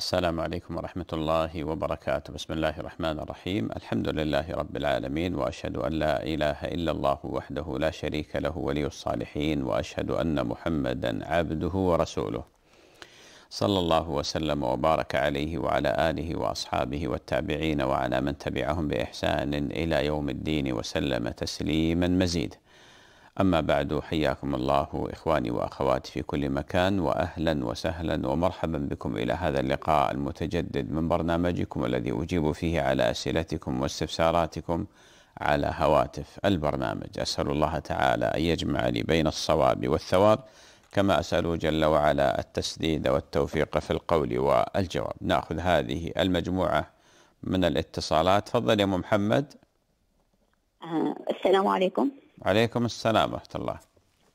السلام عليكم ورحمة الله وبركاته بسم الله الرحمن الرحيم الحمد لله رب العالمين وأشهد أن لا إله إلا الله وحده لا شريك له ولي الصالحين وأشهد أن محمدا عبده ورسوله صلى الله وسلم وبارك عليه وعلى آله وأصحابه والتابعين وعلى من تبعهم بإحسان إلى يوم الدين وسلم تسليما مزيدا أما بعد حياكم الله إخواني وأخواتي في كل مكان وأهلا وسهلا ومرحبا بكم إلى هذا اللقاء المتجدد من برنامجكم الذي أجيب فيه على أسئلتكم واستفساراتكم على هواتف البرنامج أسأل الله تعالى أن يجمع لي بين الصواب والثواب كما أسأله جل وعلا التسديد والتوفيق في القول والجواب نأخذ هذه المجموعة من الاتصالات تفضل يا أم محمد آه، السلام عليكم عليكم السلام ورحمة الله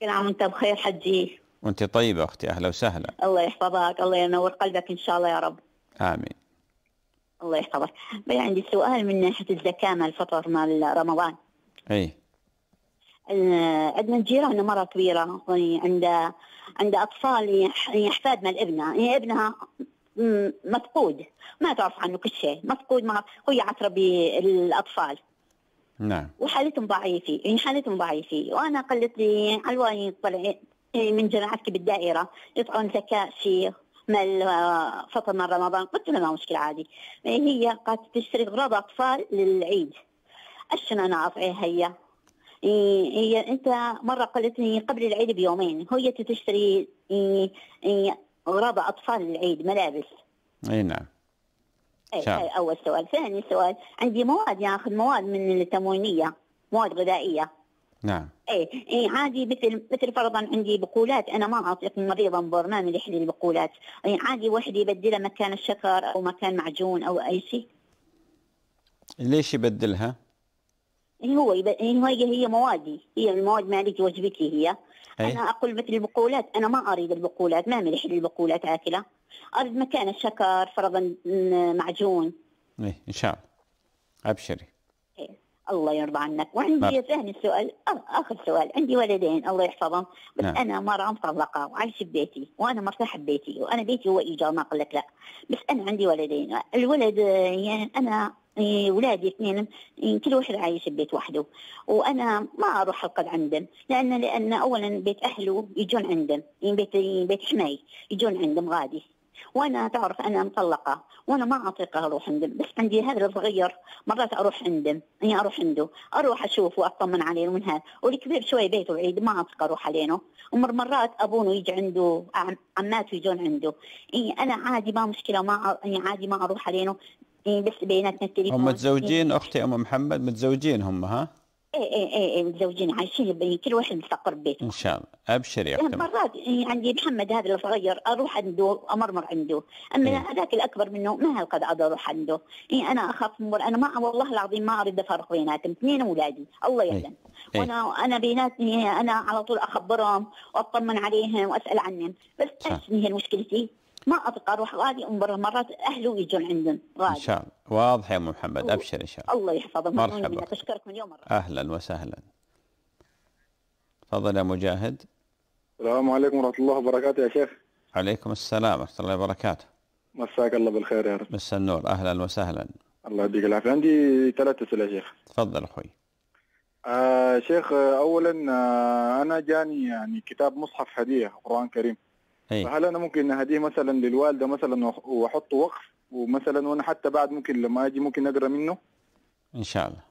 كل عام وانت بخير حجي وانت طيبة أختي أهلا وسهلا الله يحفظك الله ينور قلبك إن شاء الله يا رب آمين الله يحفظك بي عندي سؤال من ناحية الزكاة مال الفطر مال رمضان أي آه، عندنا جيراننا مرة كبيرة عندها يعني عندها أطفال أحفاد مال ابنها هي ابنها مفقود ما تعرف عنه كل شيء مفقود ما هو عترة بالأطفال نعم وحالتهم ضعيفه يعني حالتهم ضعيفه وانا قلت لي الوالدين طلعي يعني من جماعتك بالدائره يطعون زكاه شيخ مال آه، فطر من رمضان قلت لها ما مشكله عادي يعني هي قالت تشتري غراض اطفال للعيد اشن انا اطعيها هي يعني هي انت مره قلت لي قبل العيد بيومين هي تشتري غراض اطفال للعيد ملابس اي نعم هذا إيه، اول سؤال، ثاني سؤال عندي مواد ياخذ مواد من التموينيه مواد غذائيه نعم ايه ايه عادي مثل مثل فرضا عندي بقولات انا ما اعطي المريض برنامج يحلي البقولات، إيه عادي واحد يبدلها مكان الشكر او مكان معجون او اي شيء. ليش يبدلها؟ إيه هو يب... إيه هي هي موادي هي المواد مالتي وجبتي هي أي. أنا أقول مثل البقولات أنا ما أريد البقولات ما ملح للبقولات آكلة أريد مكان الشكر فرضا معجون إيه إن شاء الله أبشري إيه. الله يرضى عنك وعندي نعم. ثاني سؤال آخر سؤال عندي ولدين الله يحفظهم بس نعم. أنا مره مطلقة وعايشة ببيتي وأنا مرتاحة ببيتي وأنا بيتي هو إيجار ما أقول لك لا بس أنا عندي ولدين الولد يعني أنا ولادي اثنين كل واحد عايش ببيت وحده وانا ما اروح القد عندهم لان لان اولا بيت اهله يجون عندهم بيت بيت حماي يجون عندهم غادي وانا تعرف انا مطلقه وانا ما اطيق اروح عندهم بس عندي هذا الصغير مرات اروح عندهم يعني اروح عنده اروح اشوف واطمن عليه ومن هذا والكبير شوي بيته بعيد ما اطيق اروح علينه ومر مرات ابونه يجي عنده عماته يجون عنده يعني انا عادي ما مشكله ما يعني عادي ما اروح علينه إيه، بس بيناتنا التليفون هم متزوجين اختي ام محمد متزوجين هم ها؟ ايه ايه ايه اي متزوجين عايشين كل واحد مستقر ببيته ان شاء الله ابشر يا اختي مرات يعني عندي محمد هذا الصغير اروح عنده امرمر عنده اما إيه؟ هذاك الاكبر منه ما هالقد اقدر اروح عنده إيه انا اخاف مر انا ما والله العظيم ما اريد افرق بيناتهم اثنين اولادي الله إيه. يعلم إيه؟ وانا انا بيناتني يعني انا على طول اخبرهم واطمن عليهم واسال عنهم بس ايش هي مشكلتي؟ ما أتقى أروح غادي مرة مرات أهله يجون عندنا غادي إن شاء الله واضح يا أم محمد أبشر إن شاء الله الله يحفظك مرحبا أشكرك مليون مرة أهلا وسهلا تفضل يا مجاهد السلام عليكم ورحمة الله وبركاته يا شيخ عليكم السلام ورحمة الله وبركاته مساك الله بالخير يا رب مسا النور أهلا وسهلا الله يديك العافية عندي ثلاثة أسئلة يا شيخ تفضل أخوي آه شيخ أولا آه أنا جاني يعني كتاب مصحف هدية قرآن كريم إيه. فهل انا ممكن اهديه مثلا للوالده مثلا واحطه وقف ومثلا وانا حتى بعد ممكن لما اجي ممكن اقرا منه ان شاء الله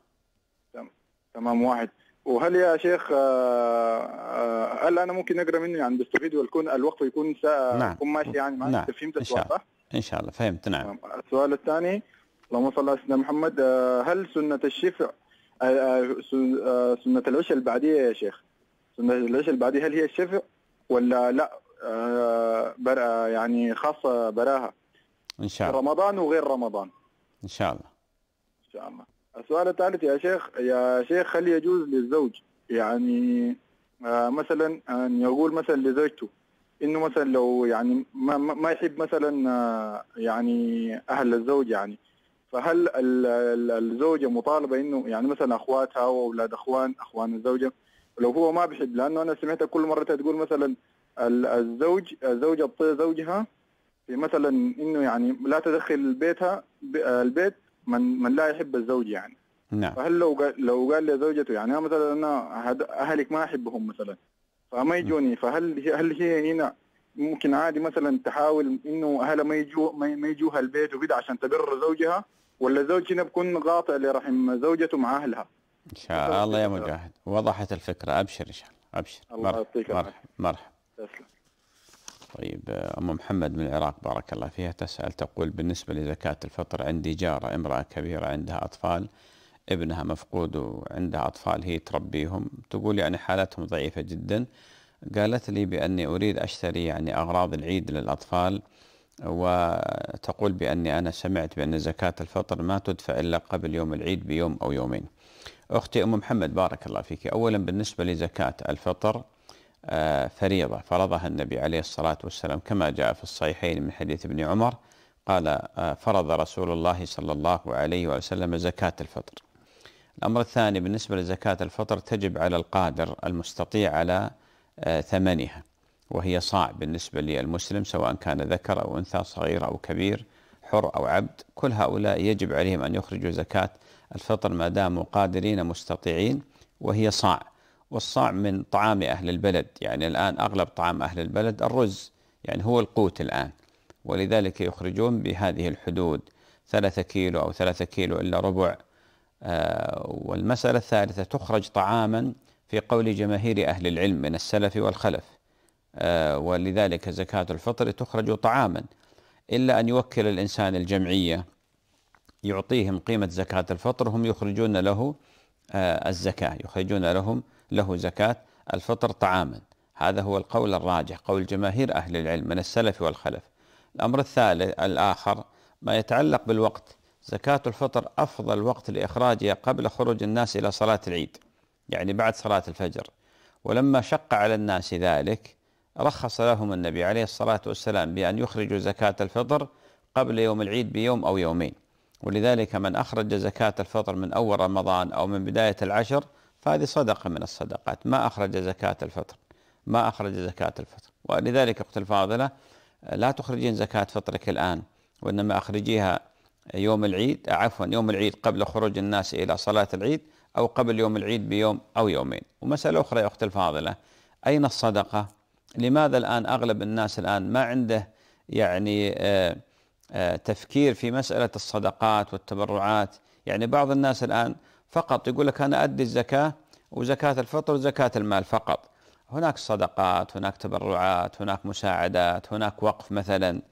تمام واحد وهل يا شيخ آه، آه، هل انا ممكن اقرا منه يعني بستفيد ويكون الوقف يكون نعم يكون ماشي يعني معك نعم. فهمت السؤال صح؟ ان شاء الله فهمت نعم السؤال الثاني اللهم صل على سيدنا محمد آه، هل سنه الشفع سنه العشاء البعديه يا شيخ سنه العشاء البعديه هل هي الشفع ولا لا آه، برقة يعني خاصة براها إن شاء الله رمضان وغير رمضان إن شاء الله إن شاء الله السؤال الثالث يا شيخ يا شيخ هل يجوز للزوج يعني آه، مثلا أن يقول مثلا لزوجته انه مثلا لو يعني ما, ما يحب مثلا آه، يعني اهل الزوج يعني فهل الزوجه مطالبه انه يعني مثلا اخواتها واولاد اخوان اخوان الزوجه لو هو ما بيحب لانه انا سمعتها كل مره تقول مثلا الزوج الزوجة تطيع زوجها في مثلا انه يعني لا تدخل بيتها البيت من من لا يحب الزوج يعني نعم فهل لو قال لو قال لزوجته يعني انا مثلا انا اهلك ما احبهم مثلا فما يجوني فهل هل هي هنا ممكن عادي مثلا تحاول انه اهلها ما يجوا ما يجوها البيت وكذا عشان تبر زوجها ولا زوج هنا بكون قاطع لرحم زوجته مع اهلها ان شاء الله يا مجاهد وضحت الفكره ابشر ان شاء الله ابشر الله مرحبا مرحبا مرحب. طيب أم محمد من العراق بارك الله فيها تسأل تقول بالنسبة لزكاة الفطر عندي جارة امرأة كبيرة عندها أطفال ابنها مفقود وعندها أطفال هي تربيهم تقول يعني حالتهم ضعيفة جدا قالت لي بأني أريد أشتري يعني أغراض العيد للأطفال وتقول بأني أنا سمعت بأن زكاة الفطر ما تدفع إلا قبل يوم العيد بيوم أو يومين أختي أم محمد بارك الله فيك أولا بالنسبة لزكاة الفطر آه، فريضة فرضها النبي عليه الصلاة والسلام كما جاء في الصحيحين من حديث ابن عمر قال آه، فرض رسول الله صلى الله عليه وسلم زكاة الفطر الأمر الثاني بالنسبة لزكاة الفطر تجب على القادر المستطيع على آه، ثمنها وهي صاع بالنسبة للمسلم سواء كان ذكر أو أنثى صغير أو كبير حر أو عبد كل هؤلاء يجب عليهم أن يخرجوا زكاة الفطر ما داموا قادرين مستطيعين وهي صاع والصاع من طعام أهل البلد يعني الآن أغلب طعام أهل البلد الرز يعني هو القوت الآن ولذلك يخرجون بهذه الحدود ثلاثة كيلو أو ثلاثة كيلو إلا ربع آه والمسألة الثالثة تخرج طعاما في قول جماهير أهل العلم من السلف والخلف آه ولذلك زكاة الفطر تخرج طعاما إلا أن يوكل الإنسان الجمعية يعطيهم قيمة زكاة الفطر هم يخرجون له آه الزكاة يخرجون لهم له زكاة الفطر طعاما هذا هو القول الراجح قول جماهير أهل العلم من السلف والخلف الأمر الثالث الآخر ما يتعلق بالوقت زكاة الفطر أفضل وقت لإخراجها قبل خروج الناس إلى صلاة العيد يعني بعد صلاة الفجر ولما شق على الناس ذلك رخص لهم النبي عليه الصلاة والسلام بأن يخرجوا زكاة الفطر قبل يوم العيد بيوم أو يومين ولذلك من أخرج زكاة الفطر من أول رمضان أو من بداية العشر فهذه صدقة من الصدقات ما أخرج زكاة الفطر ما أخرج زكاة الفطر ولذلك أخت الفاضلة لا تخرجين زكاة فطرك الآن وإنما أخرجيها يوم العيد عفوا يوم العيد قبل خروج الناس إلى صلاة العيد أو قبل يوم العيد بيوم أو يومين ومسألة أخرى يا أخت الفاضلة أين الصدقة لماذا الآن أغلب الناس الآن ما عنده يعني آه، آه، تفكير في مسألة الصدقات والتبرعات يعني بعض الناس الآن فقط يقول لك أنا أدي الزكاة وزكاة الفطر وزكاة المال فقط هناك صدقات هناك تبرعات هناك مساعدات هناك وقف مثلا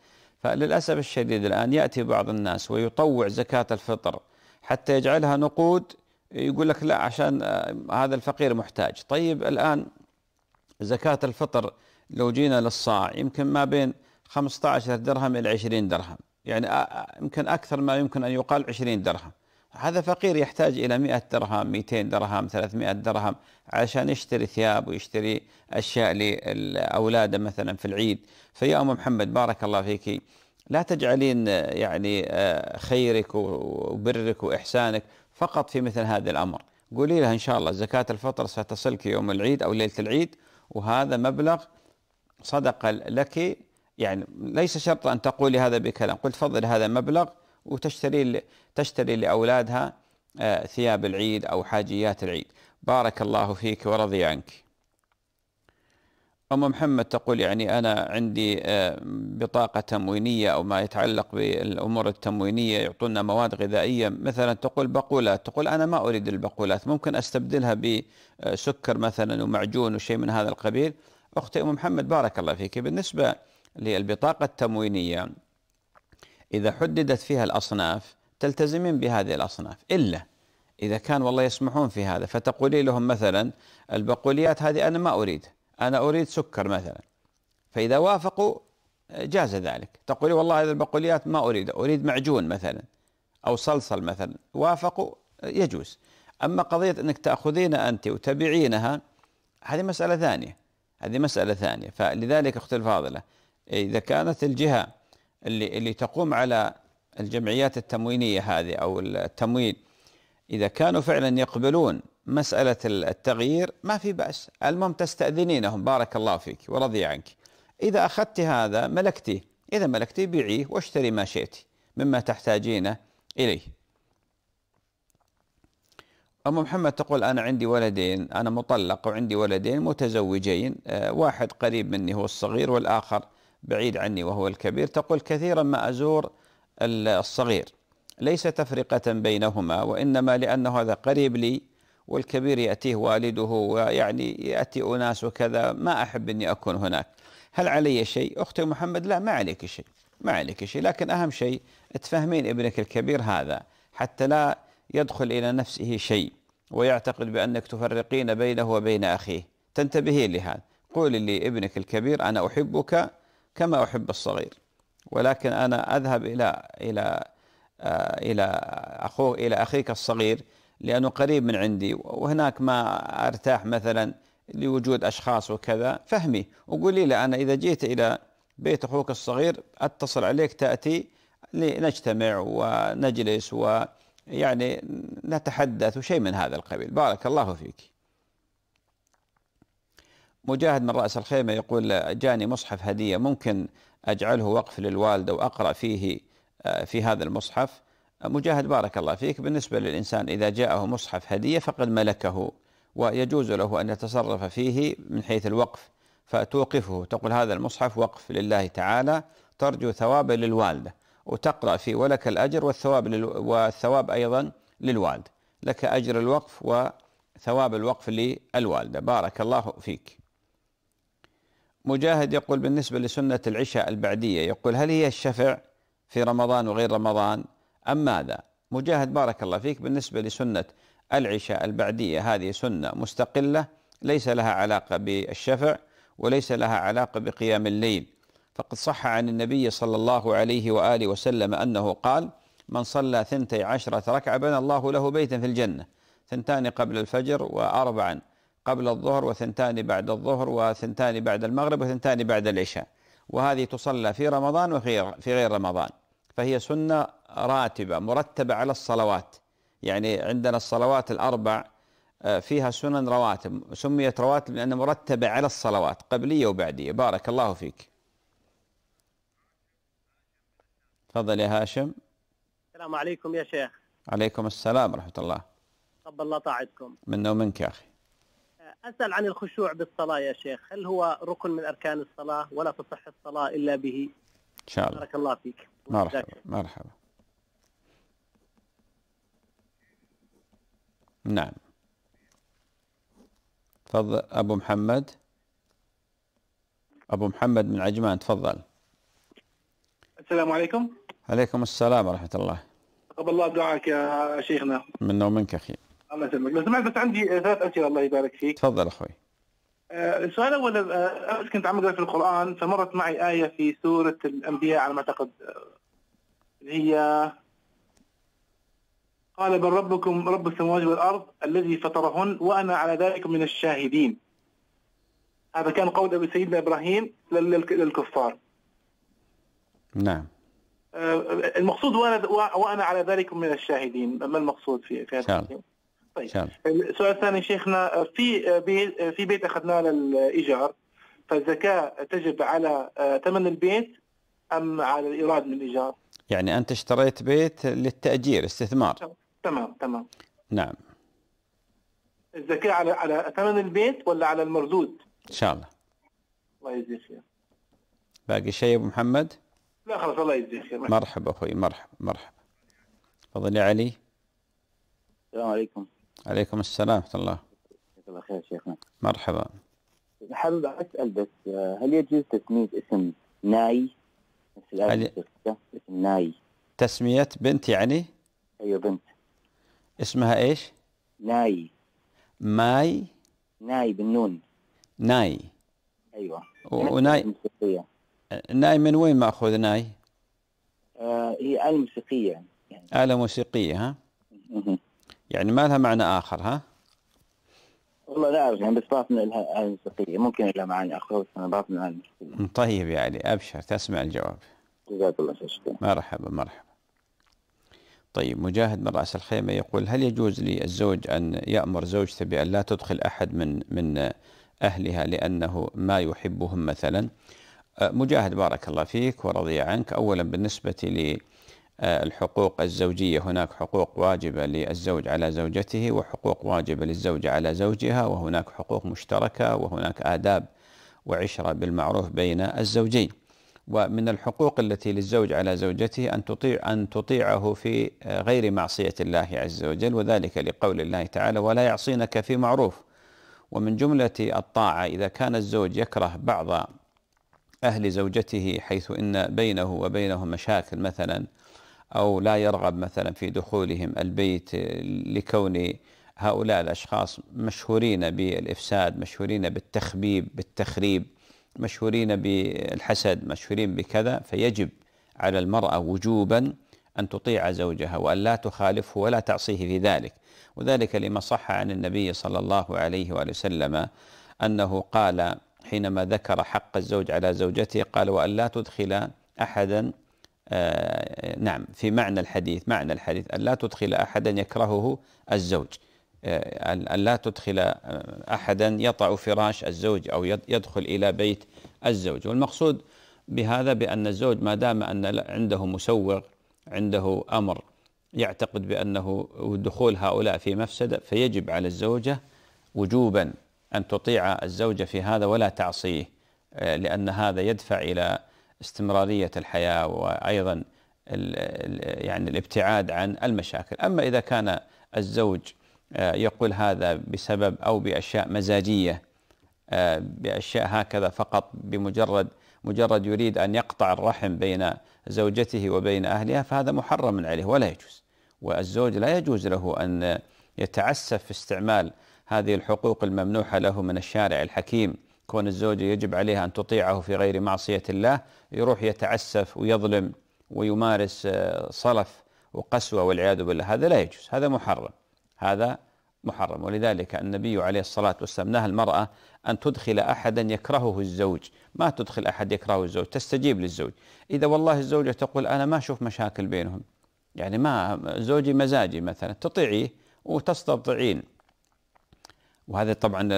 فللأسف الشديد الآن يأتي بعض الناس ويطوع زكاة الفطر حتى يجعلها نقود يقول لك لا عشان آه، هذا الفقير محتاج طيب الآن زكاة الفطر لو جينا للصاع يمكن ما بين 15 درهم إلى 20 درهم يعني آه، آه، يمكن أكثر ما يمكن أن يقال 20 درهم هذا فقير يحتاج إلى 100 درهم 200 درهم 300 درهم عشان يشتري ثياب ويشتري أشياء لأولاده مثلا في العيد فيا أم محمد بارك الله فيك لا تجعلين يعني آه، خيرك وبرك وإحسانك فقط في مثل هذا الأمر قولي لها إن شاء الله زكاة الفطر ستصلك يوم العيد أو ليلة العيد وهذا مبلغ صدق لك يعني ليس شرط أن تقولي هذا بكلام قلت فضل هذا مبلغ وتشتري تشتري لاولادها آه، ثياب العيد او حاجيات العيد بارك الله فيك ورضي عنك ام محمد تقول يعني انا عندي آه، بطاقه تموينيه او ما يتعلق بالامور التموينيه يعطونا مواد غذائيه مثلا تقول بقولات تقول انا ما اريد البقولات ممكن استبدلها بسكر مثلا ومعجون وشيء من هذا القبيل اختي ام محمد بارك الله فيك بالنسبه للبطاقه التموينيه إذا حددت فيها الأصناف تلتزمين بهذه الأصناف إلا إذا كان والله يسمحون في هذا فتقولي لهم مثلا البقوليات هذه أنا ما أريد أنا أريد سكر مثلا فإذا وافقوا جاز ذلك تقولي والله هذه البقوليات ما أريد أريد معجون مثلا أو صلصل مثلا وافقوا يجوز أما قضية أنك تأخذينها أنت وتبيعينها هذه مسألة ثانية هذه مسألة ثانية فلذلك أخت الفاضلة إذا كانت الجهة اللي اللي تقوم على الجمعيات التموينيه هذه او التمويل اذا كانوا فعلا يقبلون مساله التغيير ما في باس، المهم تستاذنينهم بارك الله فيك ورضي عنك. اذا اخذت هذا ملكتيه، اذا ملكتيه بيعيه واشتري ما شئت مما تحتاجينه اليه. أم محمد تقول أنا عندي ولدين أنا مطلق وعندي ولدين متزوجين آه، واحد قريب مني هو الصغير والآخر بعيد عني وهو الكبير تقول كثيرا ما أزور الصغير ليس تفرقة بينهما وإنما لأنه هذا قريب لي والكبير يأتيه والده ويعني يأتي أناس وكذا ما أحب أني أكون هناك هل علي شيء أختي محمد لا ما عليك شيء ما عليك شيء لكن أهم شيء تفهمين ابنك الكبير هذا حتى لا يدخل إلى نفسه شيء ويعتقد بأنك تفرقين بينه وبين أخيه تنتبهين لهذا قولي لابنك الكبير أنا أحبك كما أحب الصغير ولكن أنا أذهب إلى إلى آه، إلى أخوه إلى أخيك الصغير لأنه قريب من عندي وهناك ما أرتاح مثلا لوجود أشخاص وكذا فهمي وقولي له أنا إذا جيت إلى بيت أخوك الصغير أتصل عليك تأتي لنجتمع ونجلس ويعني نتحدث وشيء من هذا القبيل بارك الله فيك مجاهد من رأس الخيمة يقول جاني مصحف هدية ممكن أجعله وقف للوالدة وأقرأ فيه آه، في هذا المصحف آه، مجاهد بارك الله فيك بالنسبة للإنسان إذا جاءه مصحف هدية فقد ملكه ويجوز له أن يتصرف فيه من حيث الوقف فتوقفه تقول هذا المصحف وقف لله تعالى ترجو ثواب للوالدة وتقرأ فيه ولك الأجر والثواب والثواب أيضا للوالد لك أجر الوقف وثواب الوقف للوالدة بارك الله فيك مجاهد يقول بالنسبة لسنة العشاء البعدية يقول هل هي الشفع في رمضان وغير رمضان أم ماذا مجاهد بارك الله فيك بالنسبة لسنة العشاء البعدية هذه سنة مستقلة ليس لها علاقة بالشفع وليس لها علاقة بقيام الليل فقد صح عن النبي صلى الله عليه وآله وسلم أنه قال من صلى ثنتي عشرة ركعة بنى الله له بيتا في الجنة ثنتان قبل الفجر وأربعا قبل الظهر وثنتان بعد الظهر وثنتان بعد المغرب وثنتان بعد العشاء وهذه تصلى في رمضان وفي في غير رمضان فهي سنة راتبة مرتبة على الصلوات يعني عندنا الصلوات الأربع آه، فيها سنن رواتب سميت رواتب لأنها مرتبة على الصلوات قبلية وبعدية بارك الله فيك تفضل يا هاشم السلام عليكم يا شيخ عليكم السلام ورحمة الله طب الله طاعتكم منا ومنك يا أخي أسأل عن الخشوع بالصلاة يا شيخ هل هو ركن من أركان الصلاة ولا تصح الصلاة إلا به إن شاء الله بارك الله فيك مرحبا مرحبا نعم تفضل أبو محمد أبو محمد من عجمان تفضل السلام عليكم عليكم السلام ورحمة الله تقبل الله دعاك يا شيخنا منا ومنك أخي الله يسلمك لو سمعت بس عندي ثلاث اسئله الله يبارك فيك تفضل اخوي آه، السؤال الاول امس آه، كنت عم اقرا في القران فمرت معي ايه في سوره الانبياء على ما اعتقد اللي هي قال بل ربكم رب السماوات والارض الذي فطرهن وانا على ذلك من الشاهدين هذا كان قول ابي سيدنا ابراهيم للكفار نعم آه، المقصود وانا وانا على ذلك من الشاهدين ما المقصود في في هذا طيب السؤال الثاني شيخنا في أه، بيت أه، في بيت اخذناه للايجار فالزكاه تجب على أه، ثمن البيت ام على الايراد من الايجار؟ يعني انت اشتريت بيت للتاجير استثمار تمام تمام نعم الزكاه على على ثمن البيت ولا على المردود؟ ان شاء الله الله يجزيك خير باقي شيء ابو محمد؟ لا خلاص الله يجزيك خير مرحبا اخوي مرحبا مرحبا تفضل يا علي السلام عليكم عليكم السلام ورحمة الله جزاك الله خير شيخنا مرحبا حابب أسأل بس آه، هل يجوز تسمية اسم ناي هل... اسم ناي تسمية بنت يعني؟ أيوة بنت اسمها إيش؟ ناي ماي ناي بالنون ناي أيوة وناي ناي من وين مأخوذ ناي؟ آه هي آلة موسيقية يعني. آلة موسيقية ها؟ يعني ما لها معنى آخر ها؟ والله لا أعرف يعني بس باطن لها الموسيقية ممكن لها معاني أخرى بس أنا باطن لها الموسيقية طيب يا علي أبشر تسمع الجواب جزاك الله شكرا مرحبا مرحبا طيب مجاهد من رأس الخيمة يقول هل يجوز للزوج أن يأمر زوجته بأن لا تدخل أحد من من أهلها لأنه ما يحبهم مثلا أه، مجاهد بارك الله فيك ورضي عنك أولا بالنسبة الحقوق الزوجية هناك حقوق واجبة للزوج على زوجته وحقوق واجبة للزوجة على زوجها وهناك حقوق مشتركة وهناك آداب وعشرة بالمعروف بين الزوجين ومن الحقوق التي للزوج على زوجته أن تطيع أن تطيعه في غير معصية الله عز وجل وذلك لقول الله تعالى ولا يعصينك في معروف ومن جملة الطاعة إذا كان الزوج يكره بعض أهل زوجته حيث إن بينه وبينهم مشاكل مثلا أو لا يرغب مثلا في دخولهم البيت آه، لكون هؤلاء الأشخاص مشهورين بالإفساد مشهورين بالتخبيب بالتخريب مشهورين بالحسد مشهورين بكذا فيجب على المرأة وجوبا أن تطيع زوجها وأن لا تخالفه ولا تعصيه في ذلك وذلك لما صح عن النبي صلى الله عليه وآله وسلم أنه قال حينما ذكر حق الزوج على زوجته قال وأن لا تدخل أحدا آه، نعم في معنى الحديث معنى الحديث ألا تدخل أحدا يكرهه الزوج ألا آه، تدخل آه، أحدا يطع فراش الزوج أو يدخل إلى بيت الزوج والمقصود بهذا بأن الزوج ما دام أن عنده مسوغ عنده أمر يعتقد بأنه دخول هؤلاء في مفسدة فيجب على الزوجة وجوبا أن تطيع الزوجة في هذا ولا تعصيه لأن هذا يدفع إلى استمرارية الحياة وأيضا يعني الابتعاد عن المشاكل أما إذا كان الزوج آه، يقول هذا بسبب أو بأشياء مزاجية آه، بأشياء هكذا فقط بمجرد مجرد يريد أن يقطع الرحم بين زوجته وبين أهلها فهذا محرم عليه ولا يجوز والزوج لا يجوز له أن يتعسف في استعمال هذه الحقوق الممنوحة له من الشارع الحكيم كون الزوجة يجب عليها أن تطيعه في غير معصية الله يروح يتعسف ويظلم ويمارس آه، صلف وقسوة والعياذ بالله هذا لا يجوز هذا محرم هذا محرم ولذلك النبي عليه الصلاة والسلام نهى المرأة أن تدخل أحدا يكرهه الزوج ما تدخل أحد يكرهه الزوج تستجيب للزوج إذا والله الزوجة تقول أنا ما أشوف مشاكل بينهم يعني ما زوجي مزاجي مثلا تطيعيه وتستطيعين وهذا طبعا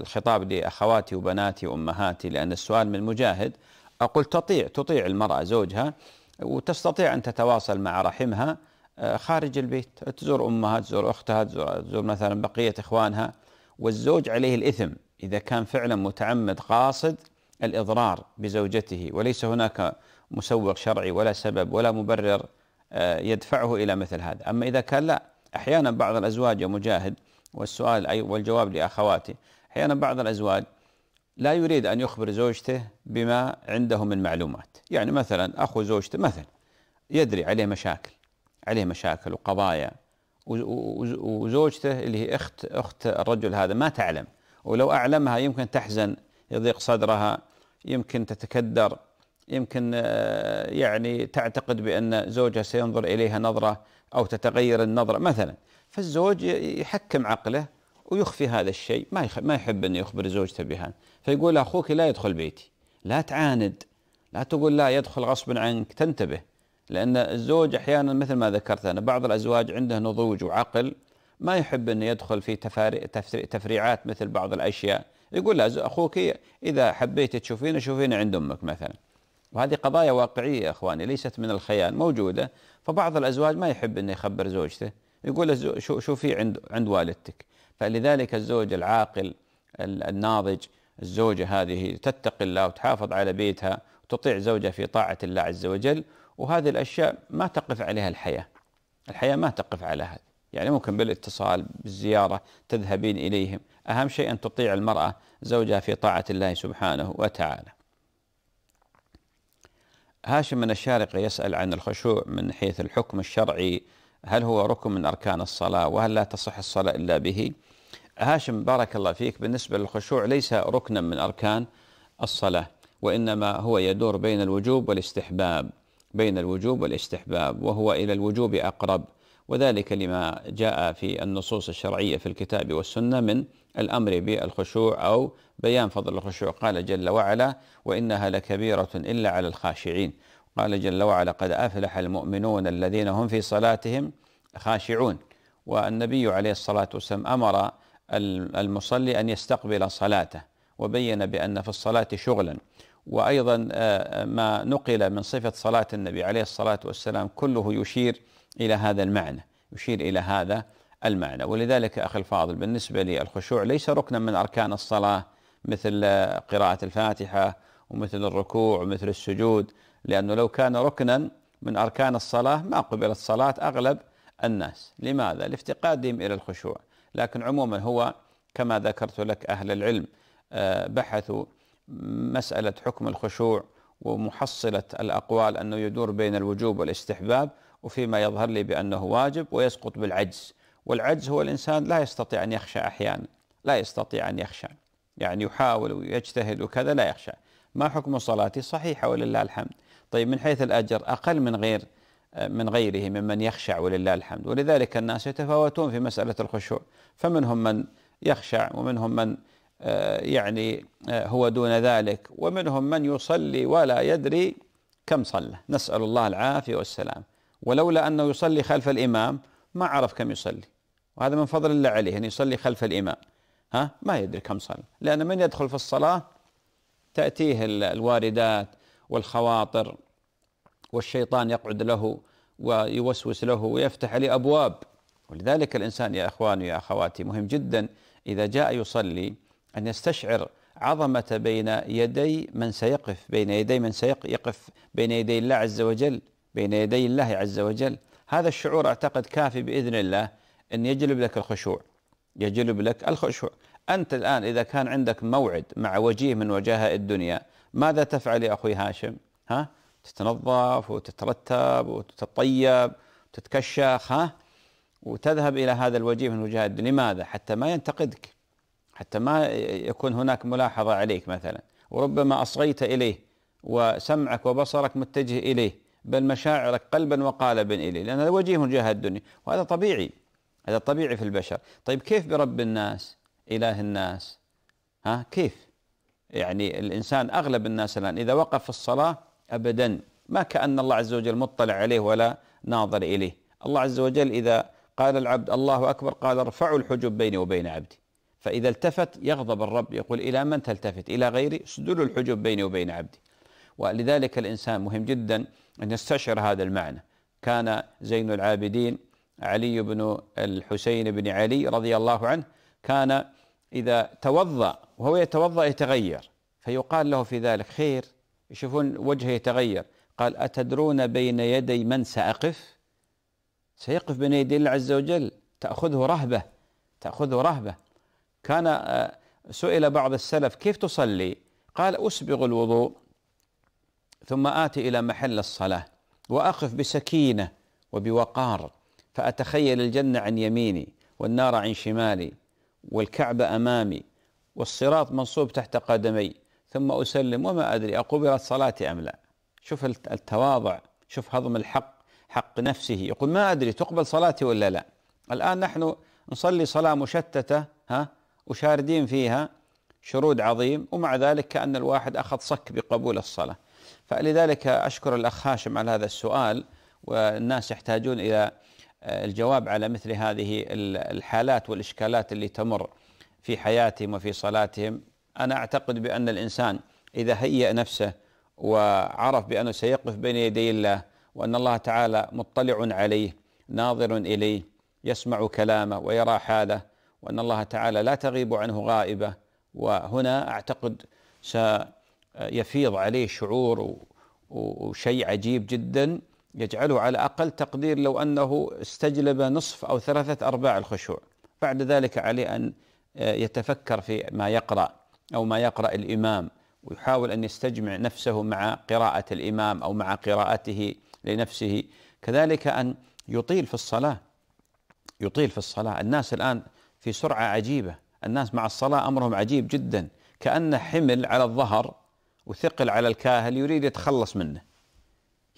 الخطاب لأخواتي وبناتي وأمهاتي لأن السؤال من مجاهد أقول تطيع تطيع المرأة زوجها وتستطيع أن تتواصل مع رحمها آه، خارج البيت تزور أمها تزور أختها تزور, مثلا بقية إخوانها والزوج عليه الإثم إذا كان فعلا متعمد قاصد الإضرار بزوجته وليس هناك مسوغ شرعي ولا سبب ولا مبرر آه، يدفعه إلى مثل هذا أما إذا كان لا أحيانا بعض الأزواج مجاهد والسؤال أي والجواب لأخواتي أحيانا بعض الأزواج لا يريد أن يخبر زوجته بما عنده من معلومات يعني مثلا أخو زوجته مثلا يدري عليه مشاكل عليه مشاكل وقضايا وزوجته اللي هي أخت أخت الرجل هذا ما تعلم ولو أعلمها يمكن تحزن يضيق صدرها يمكن تتكدر يمكن آه، يعني تعتقد بأن زوجها سينظر إليها نظرة أو تتغير النظرة مثلا فالزوج يحكم عقله ويخفي هذا الشيء ما ما يحب أن يخبر زوجته بهذا فيقول أخوك لا يدخل بيتي لا تعاند لا تقول لا يدخل غصبا عنك تنتبه لأن الزوج أحيانا مثل ما ذكرت أنا بعض الأزواج عنده نضوج وعقل ما يحب أن يدخل في تفريعات مثل بعض الأشياء يقول لا أخوك إذا حبيت تشوفينه شوفينه عند أمك مثلا وهذه قضايا واقعية يا أخواني ليست من الخيال موجودة فبعض الأزواج ما يحب أن يخبر زوجته يقول شو شو في عند عند والدتك فلذلك الزوج العاقل الناضج الزوجة هذه تتقي الله وتحافظ على بيتها وتطيع زوجها في طاعة الله عز وجل وهذه الأشياء ما تقف عليها الحياة الحياة ما تقف على هذا يعني ممكن بالاتصال بالزيارة تذهبين إليهم أهم شيء أن تطيع المرأة زوجها في طاعة الله سبحانه وتعالى هاشم من الشارقة يسأل عن الخشوع من حيث الحكم الشرعي هل هو ركن من أركان الصلاة وهل لا تصح الصلاة إلا به هاشم بارك الله فيك بالنسبة للخشوع ليس ركنا من أركان الصلاة وإنما هو يدور بين الوجوب والاستحباب بين الوجوب والاستحباب وهو إلى الوجوب أقرب وذلك لما جاء في النصوص الشرعية في الكتاب والسنة من الأمر بالخشوع أو بيان فضل الخشوع قال جل وعلا وإنها لكبيرة إلا على الخاشعين قال جل وعلا قد افلح المؤمنون الذين هم في صلاتهم خاشعون والنبي عليه الصلاه والسلام امر المصلي ان يستقبل صلاته وبين بان في الصلاه شغلا وايضا آه، آه، ما نقل من صفه صلاه النبي عليه الصلاه والسلام كله يشير الى هذا المعنى يشير الى هذا المعنى ولذلك اخي الفاضل بالنسبه للخشوع ليس ركنا من اركان الصلاه مثل آه، قراءه الفاتحه ومثل الركوع ومثل السجود لأنه لو كان ركنا من أركان الصلاة ما قبلت صلاة أغلب الناس لماذا؟ لافتقادهم إلى الخشوع لكن عموما هو كما ذكرت لك أهل العلم آه، بحثوا مسألة حكم الخشوع ومحصلة الأقوال أنه يدور بين الوجوب والاستحباب وفيما يظهر لي بأنه واجب ويسقط بالعجز والعجز هو الإنسان لا يستطيع أن يخشى أحيانا لا يستطيع أن يخشى يعني يحاول ويجتهد وكذا لا يخشى ما حكم صلاتي صحيحة ولله الحمد طيب من حيث الأجر أقل من غير من غيره ممن يخشع ولله الحمد ولذلك الناس يتفاوتون في مسألة الخشوع فمنهم من يخشع ومنهم من آه، يعني آه، هو دون ذلك ومنهم من يصلي ولا يدري كم صلى نسأل الله العافية والسلام ولولا أنه يصلي خلف الإمام ما عرف كم يصلي وهذا من فضل الله عليه أن يصلي خلف الإمام ها ما يدري كم صلى لأن من يدخل في الصلاة تأتيه الواردات والخواطر والشيطان يقعد له ويوسوس له ويفتح عليه ابواب ولذلك الانسان يا اخواني يا اخواتي مهم جدا اذا جاء يصلي ان يستشعر عظمه بين يدي من سيقف بين يدي من سيقف بين يدي الله عز وجل بين يدي الله عز وجل هذا الشعور اعتقد كافي باذن الله ان يجلب لك الخشوع يجلب لك الخشوع أنت الآن إذا كان عندك موعد مع وجيه من وجهاء الدنيا ماذا تفعل يا أخوي هاشم ها تتنظف وتترتب وتتطيب وتتكشخ ها وتذهب إلى هذا الوجيه من وجهاء الدنيا لماذا حتى ما ينتقدك حتى ما يكون هناك ملاحظة عليك مثلا وربما أصغيت إليه وسمعك وبصرك متجه إليه بل مشاعرك قلبا وقالبا إليه لأن هذا وجيه من وجهاء الدنيا وهذا طبيعي هذا طبيعي في البشر طيب كيف برب الناس إله الناس ها كيف يعني الإنسان أغلب الناس الآن إذا وقف في الصلاة أبدا ما كأن الله عز وجل مطلع عليه ولا ناظر إليه الله عز وجل إذا قال العبد الله أكبر قال ارفعوا الحجب بيني وبين عبدي فإذا التفت يغضب الرب يقول إلى من تلتفت إلى غيري اسدلوا الحجب بيني وبين عبدي ولذلك الإنسان مهم جدا أن يستشعر هذا المعنى كان زين العابدين علي بن الحسين بن علي رضي الله عنه كان إذا توضأ وهو يتوضأ يتغير فيقال له في ذلك خير يشوفون وجهه يتغير قال أتدرون بين يدي من سأقف سيقف بين يدي الله عز وجل تأخذه رهبة تأخذه رهبة كان آه، سئل بعض السلف كيف تصلي قال أسبغ الوضوء ثم آتي إلى محل الصلاة وأقف بسكينة وبوقار فأتخيل الجنة عن يميني والنار عن شمالي والكعبة أمامي والصراط منصوب تحت قدمي ثم أسلم وما أدري أقبلت صلاتي أم لا شوف التواضع شوف هضم الحق حق نفسه يقول ما أدري تقبل صلاتي ولا لا الآن نحن نصلي صلاة مشتتة ها وشاردين فيها شرود عظيم ومع ذلك كأن الواحد أخذ صك بقبول الصلاة فلذلك أشكر الأخ هاشم على هذا السؤال والناس يحتاجون إلى الجواب على مثل هذه الحالات والإشكالات اللي تمر في حياتهم وفي صلاتهم أنا أعتقد بأن الإنسان إذا هيئ نفسه وعرف بأنه سيقف بين يدي الله وأن الله تعالى مطلع عليه ناظر إليه يسمع كلامه ويرى حاله وأن الله تعالى لا تغيب عنه غائبة وهنا أعتقد سيفيض عليه شعور وشيء عجيب جدا يجعله على أقل تقدير لو أنه استجلب نصف أو ثلاثة أرباع الخشوع بعد ذلك عليه أن آه، يتفكر في ما يقرأ أو ما يقرأ الإمام ويحاول أن يستجمع نفسه مع قراءة الإمام أو مع قراءته لنفسه كذلك أن يطيل في الصلاة يطيل في الصلاة الناس الآن في سرعة عجيبة الناس مع الصلاة أمرهم عجيب جدا كأنه حمل على الظهر وثقل على الكاهل يريد يتخلص منه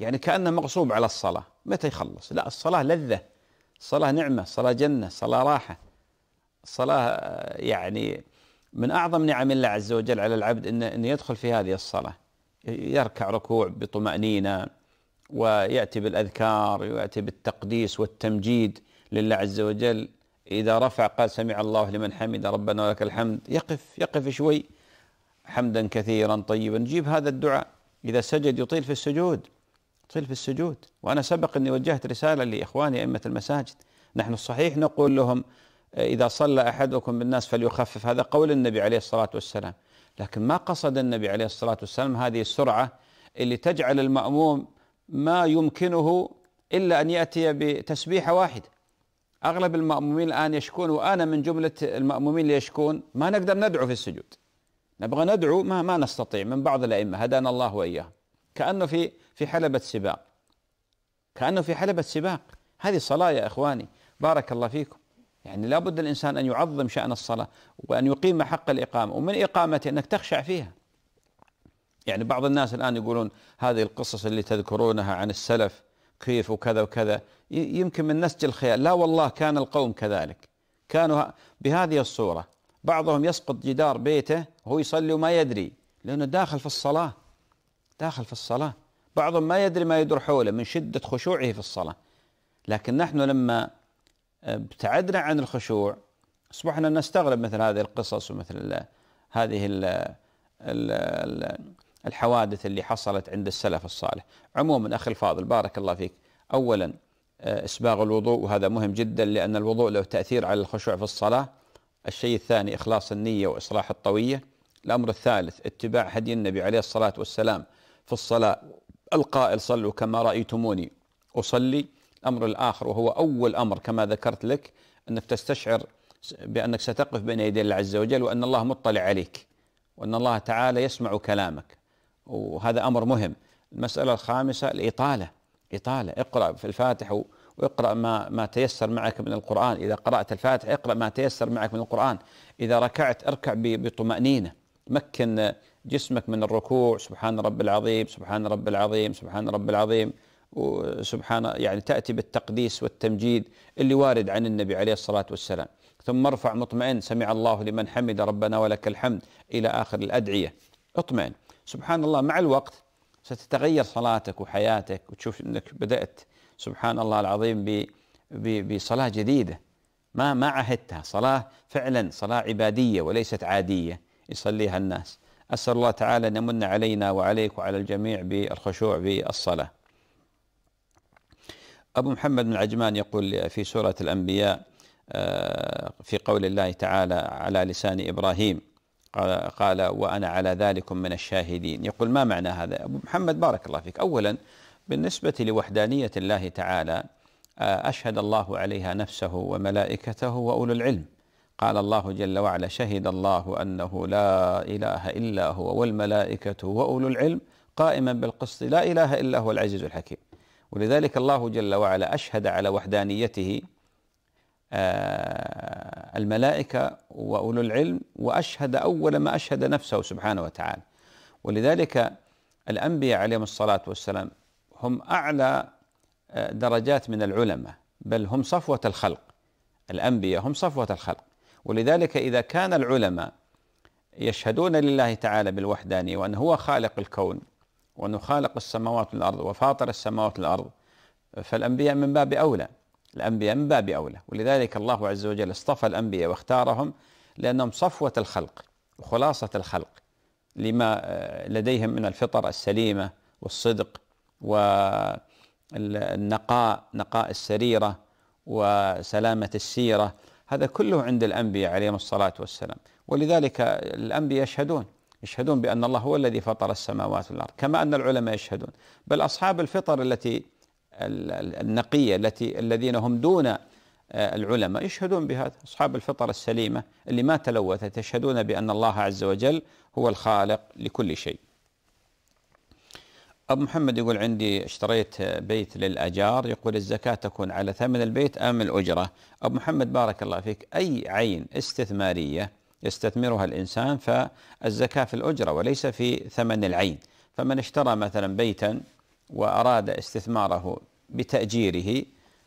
يعني كأنه مغصوب على الصلاة متى يخلص لا الصلاة لذة الصلاة نعمة الصلاة جنة الصلاة راحة الصلاة آه، يعني من أعظم نعم الله عز وجل على العبد أنه إن يدخل في هذه الصلاة يركع ركوع بطمأنينة ويأتي بالأذكار ويأتي بالتقديس والتمجيد لله عز وجل إذا رفع قال سمع الله لمن حمد ربنا ولك الحمد يقف يقف شوي حمدا كثيرا طيبا جيب هذا الدعاء إذا سجد يطيل في السجود تطيل في السجود وأنا سبق أني وجهت رسالة لإخواني أئمة المساجد نحن الصحيح نقول لهم إذا صلى أحدكم بالناس فليخفف هذا قول النبي عليه الصلاة والسلام لكن ما قصد النبي عليه الصلاة والسلام هذه السرعة اللي تجعل المأموم ما يمكنه إلا أن يأتي بتسبيحة واحدة أغلب المأمومين الآن يشكون وأنا من جملة المأمومين اللي يشكون ما نقدر ندعو في السجود نبغى ندعو ما, ما نستطيع من بعض الأئمة هدانا الله وإياهم كأنه في في حلبة سباق كأنه في حلبة سباق هذه صلاة يا إخواني بارك الله فيكم يعني لابد الإنسان أن يعظم شأن الصلاة وأن يقيم حق الإقامة ومن إقامته أنك تخشع فيها يعني بعض الناس الآن يقولون هذه القصص اللي تذكرونها عن السلف كيف وكذا وكذا يمكن من نسج الخيال لا والله كان القوم كذلك كانوا بهذه الصورة بعضهم يسقط جدار بيته وهو يصلي وما يدري لأنه داخل في الصلاة داخل في الصلاة بعضهم ما يدري ما يدور حوله من شدة خشوعه في الصلاة لكن نحن لما آه، ابتعدنا عن الخشوع أصبحنا نستغرب مثل هذه القصص ومثل هذه الـ ال ال الحوادث اللي حصلت عند السلف الصالح عموما أخي الفاضل بارك الله فيك أولا آه، إسباغ الوضوء وهذا مهم جدا لأن الوضوء له تأثير على الخشوع في الصلاة الشيء الثاني إخلاص النية وإصلاح الطوية الأمر الثالث اتباع هدي النبي عليه الصلاة والسلام في الصلاة القائل صلوا كما رأيتموني أصلي الأمر الآخر وهو أول أمر كما ذكرت لك أنك تستشعر بأنك ستقف بين يدي الله عز وجل وأن الله مطلع عليك وأن الله تعالى يسمع كلامك وهذا أمر مهم المسألة الخامسة الإطالة إطالة اقرأ في الفاتحة واقرأ ما ما تيسر معك من القرآن إذا قرأت الفاتحة اقرأ ما تيسر معك من القرآن إذا ركعت اركع بطمأنينة مكن جسمك من الركوع سبحان رب العظيم سبحان رب العظيم سبحان رب العظيم وسبحان يعني تأتي بالتقديس والتمجيد اللي وارد عن النبي عليه الصلاة والسلام ثم ارفع مطمئن سمع الله لمن حمد ربنا ولك الحمد إلى آخر الأدعية اطمئن سبحان الله مع الوقت ستتغير صلاتك وحياتك وتشوف أنك بدأت سبحان الله العظيم بصلاة جديدة ما ما عهدتها صلاة فعلا صلاة عبادية وليست عادية يصليها الناس أسأل الله تعالى أن يمن علينا وعليك وعلى الجميع بالخشوع بالصلاة أبو محمد بن عجمان يقول في سورة الأنبياء آه، في قول الله تعالى على لسان إبراهيم قال, قال وأنا على ذلكم من الشاهدين يقول ما معنى هذا أبو محمد بارك الله فيك أولا بالنسبة لوحدانية الله تعالى آه، أشهد الله عليها نفسه وملائكته وأولو العلم قال الله جل وعلا شهد الله انه لا اله الا هو والملائكه واولو العلم قائما بالقسط لا اله الا هو العزيز الحكيم ولذلك الله جل وعلا اشهد على وحدانيته آه، الملائكه واولو العلم واشهد اول ما اشهد نفسه سبحانه وتعالى ولذلك الانبياء عليهم الصلاه والسلام هم اعلى آه، درجات من العلماء بل هم صفوه الخلق الانبياء هم صفوه الخلق ولذلك إذا كان العلماء يشهدون لله تعالى بالوحدانية وأن هو خالق الكون وأنه خالق السماوات والأرض وفاطر السماوات والأرض فالأنبياء من باب أولى الأنبياء من باب أولى ولذلك الله عز وجل اصطفى الأنبياء واختارهم لأنهم صفوة الخلق وخلاصة الخلق لما آه، لديهم من الفطر السليمة والصدق والنقاء نقاء السريرة وسلامة السيرة هذا كله عند الأنبياء عليهم الصلاة والسلام ولذلك الأنبياء يشهدون يشهدون بأن الله هو الذي فطر السماوات والأرض كما أن العلماء يشهدون بل أصحاب الفطر التي النقية التي الذين هم دون آه، العلماء يشهدون بهذا أصحاب الفطر السليمة اللي ما تلوثت يشهدون بأن الله عز وجل هو الخالق لكل شيء أبو محمد يقول عندي اشتريت بيت للأجار يقول الزكاة تكون على ثمن البيت أم الأجرة أبو محمد بارك الله فيك أي عين استثمارية يستثمرها الإنسان فالزكاة في الأجرة وليس في ثمن العين فمن اشترى مثلا بيتا وأراد استثماره بتأجيره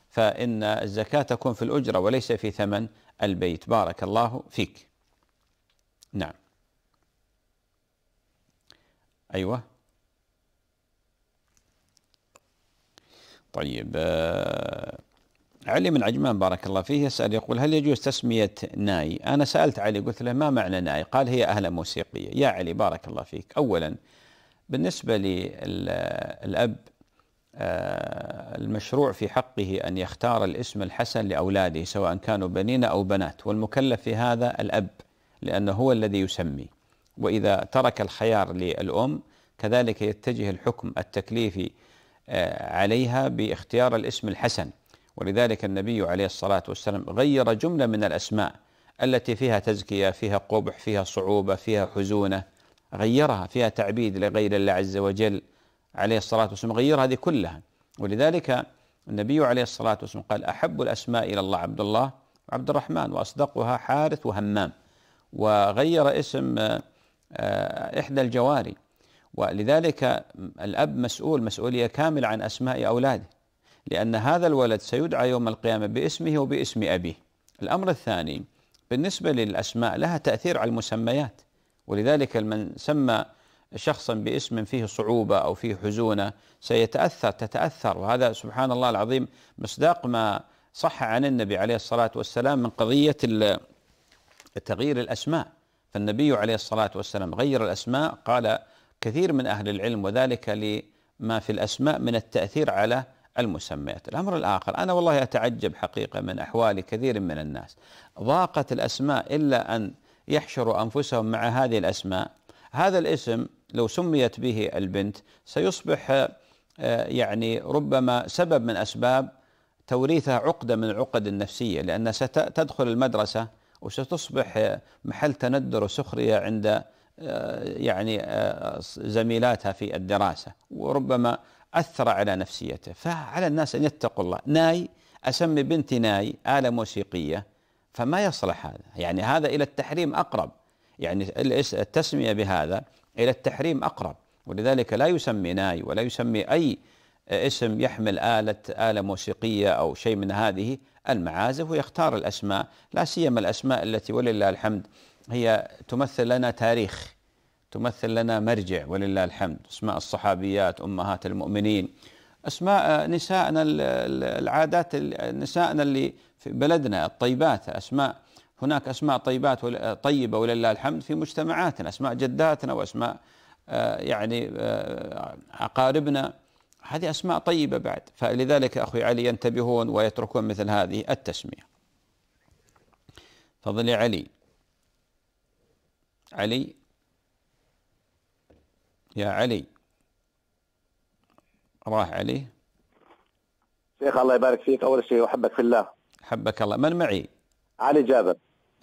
فإن الزكاة تكون في الأجرة وليس في ثمن البيت بارك الله فيك نعم أيوه طيب آه، علي من عجمان بارك الله فيه يسأل يقول هل يجوز تسمية ناي أنا سألت علي قلت له ما معنى ناي قال هي أهلة موسيقية يا علي بارك الله فيك أولا بالنسبة للأب آه، المشروع في حقه أن يختار الاسم الحسن لأولاده سواء كانوا بنين أو بنات والمكلف في هذا الأب لأنه هو الذي يسمي وإذا ترك الخيار للأم كذلك يتجه الحكم التكليفي آه، عليها باختيار الاسم الحسن ولذلك النبي عليه الصلاة والسلام غير جملة من الأسماء التي فيها تزكية فيها قبح فيها صعوبة فيها حزونة غيرها فيها تعبيد لغير الله عز وجل عليه الصلاة والسلام غير هذه كلها ولذلك النبي عليه الصلاة والسلام قال أحب الأسماء إلى الله عبد الله وعبد الرحمن وأصدقها حارث وهمام وغير اسم آه، إحدى الجواري ولذلك الأب مسؤول مسؤولية كاملة عن أسماء أولاده لأن هذا الولد سيدعى يوم القيامة باسمه وباسم أبيه الأمر الثاني بالنسبة للأسماء لها تأثير على المسميات ولذلك من سمى شخصا باسم فيه صعوبة أو فيه حزونة سيتأثر تتأثر وهذا سبحان الله العظيم مصداق ما صح عن النبي عليه الصلاة والسلام من قضية تغيير الأسماء فالنبي عليه الصلاة والسلام غير الأسماء قال كثير من أهل العلم وذلك لما في الأسماء من التأثير على المسميات الأمر الآخر أنا والله أتعجب حقيقة من أحوال كثير من الناس ضاقت الأسماء إلا أن يحشروا أنفسهم مع هذه الأسماء هذا الاسم لو سميت به البنت سيصبح آه، يعني ربما سبب من أسباب توريثها عقدة من العقد النفسية لأنها ستدخل المدرسة وستصبح محل تندر وسخرية عند آه، يعني آه، زميلاتها في الدراسة وربما أثر على نفسيته فعلى الناس أن يتقوا الله ناي أسمي بنتي ناي آلة موسيقية فما يصلح هذا يعني هذا إلى التحريم أقرب يعني التسمية بهذا إلى التحريم أقرب ولذلك لا يسمي ناي ولا يسمي أي اسم يحمل آلة آلة موسيقية أو شيء من هذه المعازف ويختار الأسماء لا سيما الأسماء التي ولله الحمد هي تمثل لنا تاريخ تمثل لنا مرجع ولله الحمد اسماء الصحابيات امهات المؤمنين اسماء نسائنا العادات نسائنا اللي في بلدنا الطيبات اسماء هناك اسماء طيبات طيبه ولله الحمد في مجتمعاتنا اسماء جداتنا واسماء آه، يعني آه، اقاربنا هذه اسماء طيبه بعد فلذلك اخوي علي ينتبهون ويتركون مثل هذه التسميه فضل علي علي يا علي راح عليه شيخ الله يبارك فيك أول شيء احبك في الله حبك الله من معي علي جابر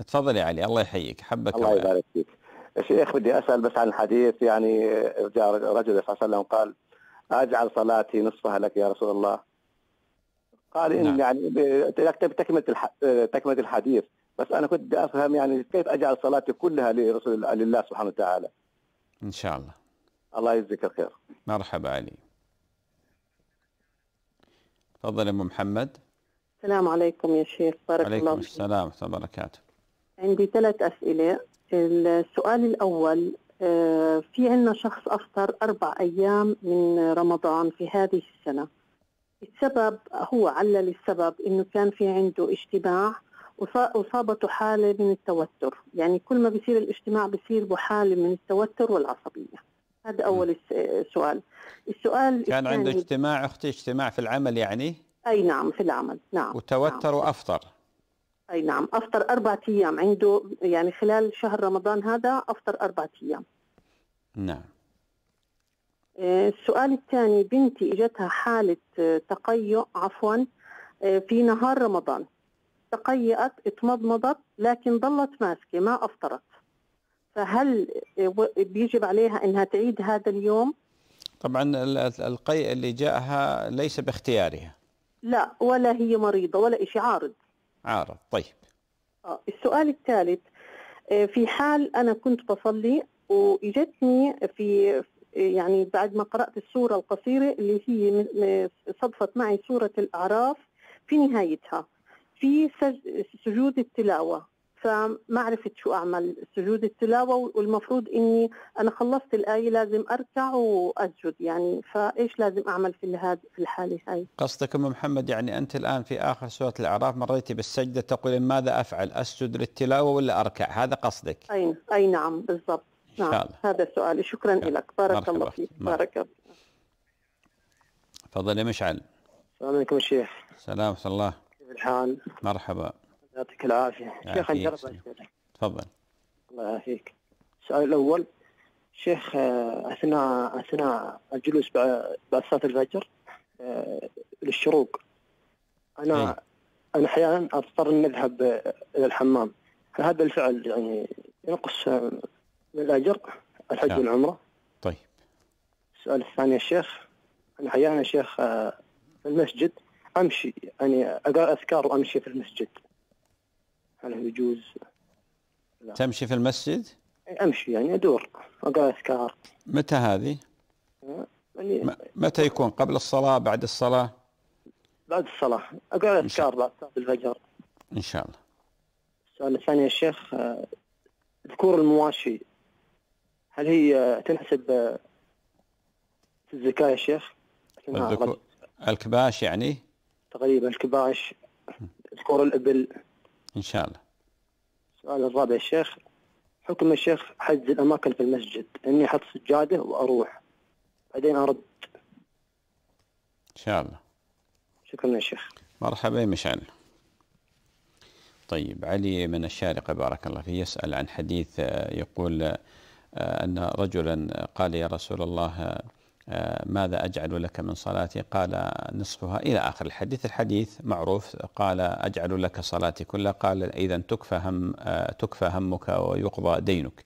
تفضل يا علي الله يحييك حبك الله الله يبارك فيك شيخ بدي أسأل بس عن الحديث يعني جاء رجل صلى الله عليه وسلم قال أجعل صلاتي نصفها لك يا رسول الله قال إن نعم. يعني تكملة تكملة الحديث بس انا كنت بدي افهم يعني كيف اجعل صلاتي كلها لرسول لله سبحانه وتعالى ان شاء الله الله يجزيك الخير مرحبا علي تفضل يا ام محمد السلام عليكم يا شيخ بارك عليكم الله فيك السلام ورحمه الله وبركاته عندي ثلاث اسئله السؤال الاول آه، في عندنا شخص افطر اربع ايام من رمضان في هذه السنه السبب هو علل السبب انه كان في عنده اجتماع أصابته حالة من التوتر يعني كل ما بيصير الاجتماع بيصير بحالة من التوتر والعصبية هذا أول سؤال السؤال كان عند اجتماع أختي اجتماع في العمل يعني؟ أي نعم في العمل نعم وتوتر نعم. وأفطر أي نعم أفطر أربعة أيام عنده يعني خلال شهر رمضان هذا أفطر أربعة أيام نعم آه، السؤال الثاني بنتي اجتها حالة آه، تقيؤ عفوا آه، في نهار رمضان تقيأت اتمضمضت لكن ظلت ماسكة ما أفطرت فهل بيجب عليها أنها تعيد هذا اليوم؟ طبعا القيء اللي جاءها ليس باختيارها لا ولا هي مريضة ولا شيء عارض عارض طيب آه، السؤال الثالث آه، في حال أنا كنت بصلي وإجتني في يعني بعد ما قرأت السورة القصيرة اللي هي صدفت معي سورة الأعراف في نهايتها في سجود التلاوه فما عرفت شو أعمل سجود التلاوة والمفروض إني أنا خلصت الآية لازم أركع وأسجد يعني فإيش لازم أعمل في الهاد في الحالة هاي قصدك أم محمد يعني أنت الآن في آخر سورة الأعراف مريتي بالسجدة تقولين ماذا أفعل أسجد للتلاوة ولا أركع هذا قصدك أي, أي نعم بالضبط نعم شاء الله. هذا سؤالي شكرا شاء. لك بارك الله فيك بارك الله تفضل يا مشعل السلام عليكم الشيخ السلام ورحمة الله الحال؟ مرحبا يعطيك العافية شيخ أنت تفضل الله يعافيك السؤال الأول شيخ آه، أثناء أثناء الجلوس بعد صلاة الفجر آه، للشروق أنا هي. إيه. أنا أحيانا أضطر أن أذهب إلى الحمام هل هذا الفعل يعني ينقص من الأجر الحج نعم. والعمرة؟ طيب السؤال الثاني يا شيخ أنا أحيانا شيخ آه، في المسجد امشي يعني اقرا اذكار وامشي في المسجد هل يجوز؟ لا. تمشي في المسجد؟ امشي يعني ادور اقرا اذكار متى هذه؟ يعني متى يكون قبل الصلاه بعد الصلاه؟ بعد الصلاه اقرا اذكار بعد صلاه الفجر ان شاء الله السؤال الثاني يا شيخ ذكور آه، المواشي هل هي تنحسب آه، في الزكاه يا شيخ؟ الذكور الكباش يعني؟ تقريبا الكباش الكور الإبل إن شاء الله السؤال الرابع الشيخ حكم الشيخ حجز الأماكن في المسجد إني أحط سجادة وأروح بعدين أرد إن شاء الله شكرا يا شيخ مرحبا يا مشعل طيب علي من الشارقة بارك الله فيه يسأل عن حديث آه، يقول آه، أن رجلا قال يا رسول الله آه، ماذا أجعل لك من صلاتي قال نصفها إلى آخر الحديث الحديث معروف قال أجعل لك صلاتي كلها قال إذا تكفى هم آه، تكفى همك ويقضى دينك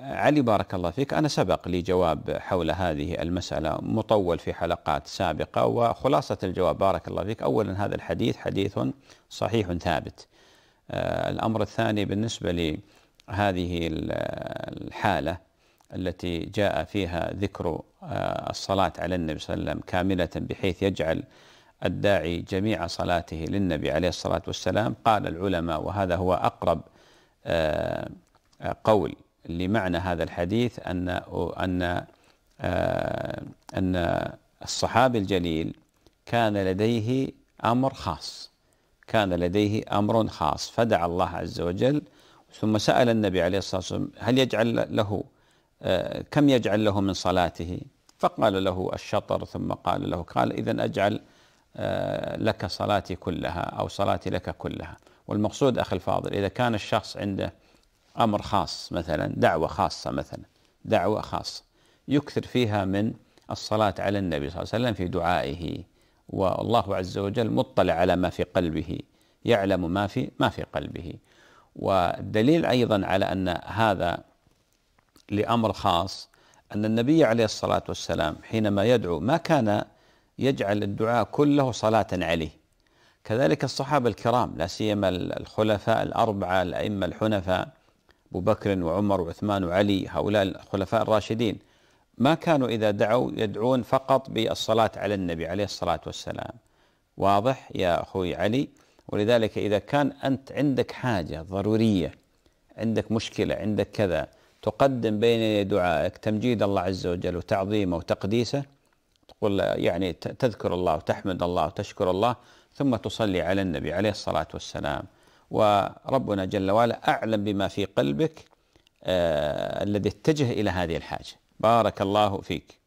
آه، علي بارك الله فيك أنا سبق لي جواب حول هذه المسألة مطول في حلقات سابقة وخلاصة الجواب بارك الله فيك أولا هذا الحديث حديث صحيح ثابت الأمر الثاني بالنسبة لهذه الحالة التي جاء فيها ذكر آه، الصلاة على النبي صلى الله عليه وسلم كاملة بحيث يجعل الداعي جميع صلاته للنبي عليه الصلاة والسلام قال العلماء وهذا هو أقرب آه، قول لمعنى هذا الحديث أن أن آه، أن الصحابي الجليل كان لديه أمر خاص كان لديه أمر خاص فدعا الله عز وجل ثم سأل النبي عليه الصلاة والسلام هل يجعل له آه، كم يجعل له من صلاته فقال له الشطر ثم قال له قال إذا أجعل آه، لك صلاتي كلها أو صلاتي لك كلها والمقصود أخي الفاضل إذا كان الشخص عنده أمر خاص مثلا دعوة خاصة مثلا دعوة خاصة يكثر فيها من الصلاة على النبي صلى الله عليه وسلم في دعائه والله عز وجل مطلع على ما في قلبه يعلم ما في ما في قلبه والدليل أيضا على أن هذا لامر خاص ان النبي عليه الصلاه والسلام حينما يدعو ما كان يجعل الدعاء كله صلاه عليه كذلك الصحابه الكرام لا سيما الخلفاء الاربعه الائمه الحنفاء ابو بكر وعمر وعثمان وعلي هؤلاء الخلفاء الراشدين ما كانوا اذا دعوا يدعون فقط بالصلاه على النبي عليه الصلاه والسلام واضح يا اخوي علي ولذلك اذا كان انت عندك حاجه ضروريه عندك مشكله عندك كذا تقدم بين دعائك تمجيد الله عز وجل وتعظيمه وتقديسه تقول يعني تذكر الله وتحمد الله وتشكر الله ثم تصلي على النبي عليه الصلاة والسلام وربنا جل وعلا أعلم بما في قلبك آه الذي اتجه إلى هذه الحاجة بارك الله فيك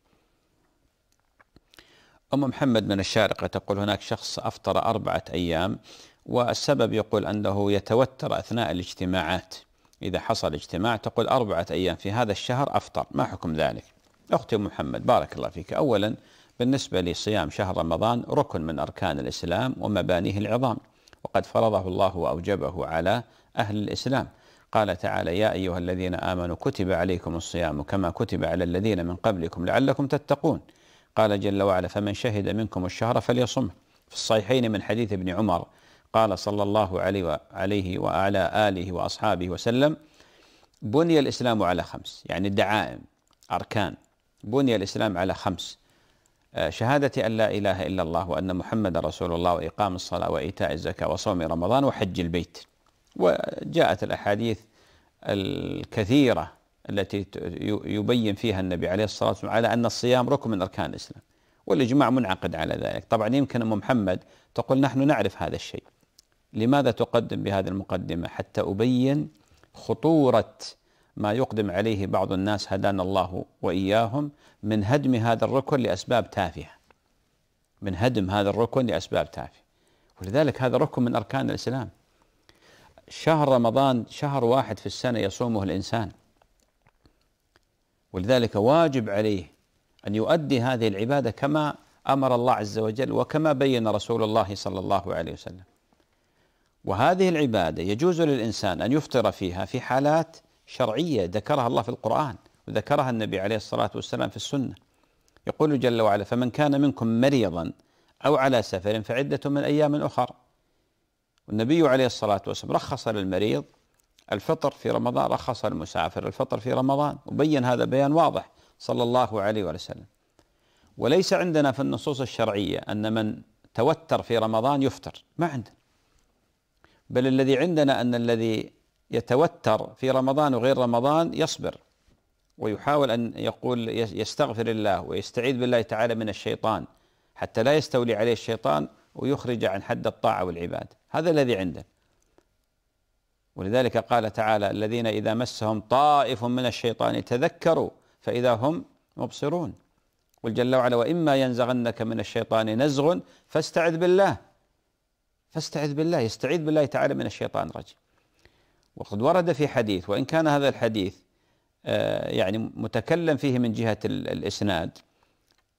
أم محمد من الشارقة تقول هناك شخص أفطر أربعة أيام والسبب يقول أنه يتوتر أثناء الاجتماعات إذا حصل اجتماع تقول أربعة أيام في هذا الشهر أفطر ما حكم ذلك أختي محمد بارك الله فيك أولا بالنسبة لصيام شهر رمضان ركن من أركان الإسلام ومبانيه العظام وقد فرضه الله وأوجبه على أهل الإسلام قال تعالى يا أيها الذين آمنوا كتب عليكم الصيام كما كتب على الذين من قبلكم لعلكم تتقون قال جل وعلا فمن شهد منكم الشهر فليصمه في الصحيحين من حديث ابن عمر قال صلى الله عليه وعلى آله وأصحابه وسلم بني الإسلام على خمس يعني دعائم أركان بني الإسلام على خمس آه، شهادة أن لا إله إلا الله وأن محمد رسول الله وإقام الصلاة وإيتاء الزكاة وصوم رمضان وحج البيت وجاءت الأحاديث الكثيرة التي يبين فيها النبي عليه الصلاة والسلام على أن الصيام ركن من أركان الإسلام والإجماع منعقد على ذلك طبعا يمكن أم محمد تقول نحن نعرف هذا الشيء لماذا تقدم بهذه المقدمة حتى أبين خطورة ما يقدم عليه بعض الناس هدانا الله وإياهم من هدم هذا الركن لأسباب تافهة من هدم هذا الركن لأسباب تافهة ولذلك هذا ركن من أركان الإسلام شهر رمضان شهر واحد في السنة يصومه الإنسان ولذلك واجب عليه أن يؤدي هذه العبادة كما أمر الله عز وجل وكما بين رسول الله صلى الله عليه وسلم وهذه العبادة يجوز للإنسان أن يفطر فيها في حالات شرعية ذكرها الله في القرآن وذكرها النبي عليه الصلاة والسلام في السنة يقول جل وعلا فمن كان منكم مريضا أو على سفر فعدة من أيام أخر والنبي عليه الصلاة والسلام رخص للمريض الفطر في رمضان رخص المسافر الفطر في رمضان وبين هذا بيان واضح صلى الله عليه وسلم وليس عندنا في النصوص الشرعية أن من توتر في رمضان يفطر ما عندنا بل الذي عندنا ان الذي يتوتر في رمضان وغير رمضان يصبر ويحاول ان يقول يستغفر الله ويستعيذ بالله تعالى من الشيطان حتى لا يستولي عليه الشيطان ويخرج عن حد الطاعه والعباده هذا الذي عندنا ولذلك قال تعالى الذين اذا مسهم طائف من الشيطان تذكروا فاذا هم مبصرون قل جل وعلا واما ينزغنك من الشيطان نزغ فاستعذ بالله فاستعذ بالله يستعيذ بالله تعالى من الشيطان الرجيم وقد ورد في حديث وإن كان هذا الحديث آه، يعني متكلم فيه من جهة الإسناد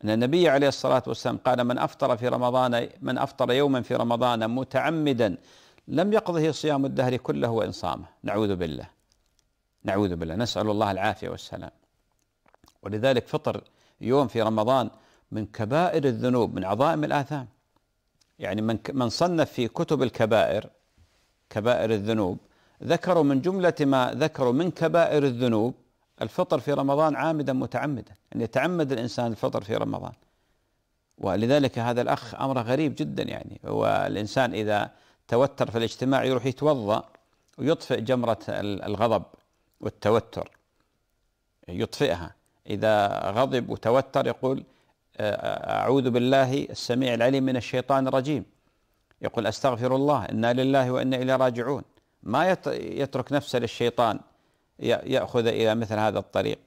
أن النبي عليه الصلاة والسلام قال من أفطر في رمضان من أفطر يوما في رمضان متعمدا لم يقضه صيام الدهر كله وإن صامه نعوذ بالله نعوذ بالله نسأل الله العافية والسلام ولذلك فطر يوم في رمضان من كبائر الذنوب من عظائم الآثام يعني من من صنف في كتب الكبائر كبائر الذنوب ذكروا من جملة ما ذكروا من كبائر الذنوب الفطر في رمضان عامدا متعمدا أن يعني يتعمد الإنسان الفطر في رمضان ولذلك هذا الأخ أمره غريب جدا يعني والإنسان إذا توتر في الاجتماع يروح يتوضأ ويطفئ جمرة الغضب والتوتر يطفئها إذا غضب وتوتر يقول أعوذ بالله السميع العليم من الشيطان الرجيم يقول أستغفر الله إنا لله وإنا إليه راجعون ما يترك نفسه للشيطان يأخذ إلى مثل هذا الطريق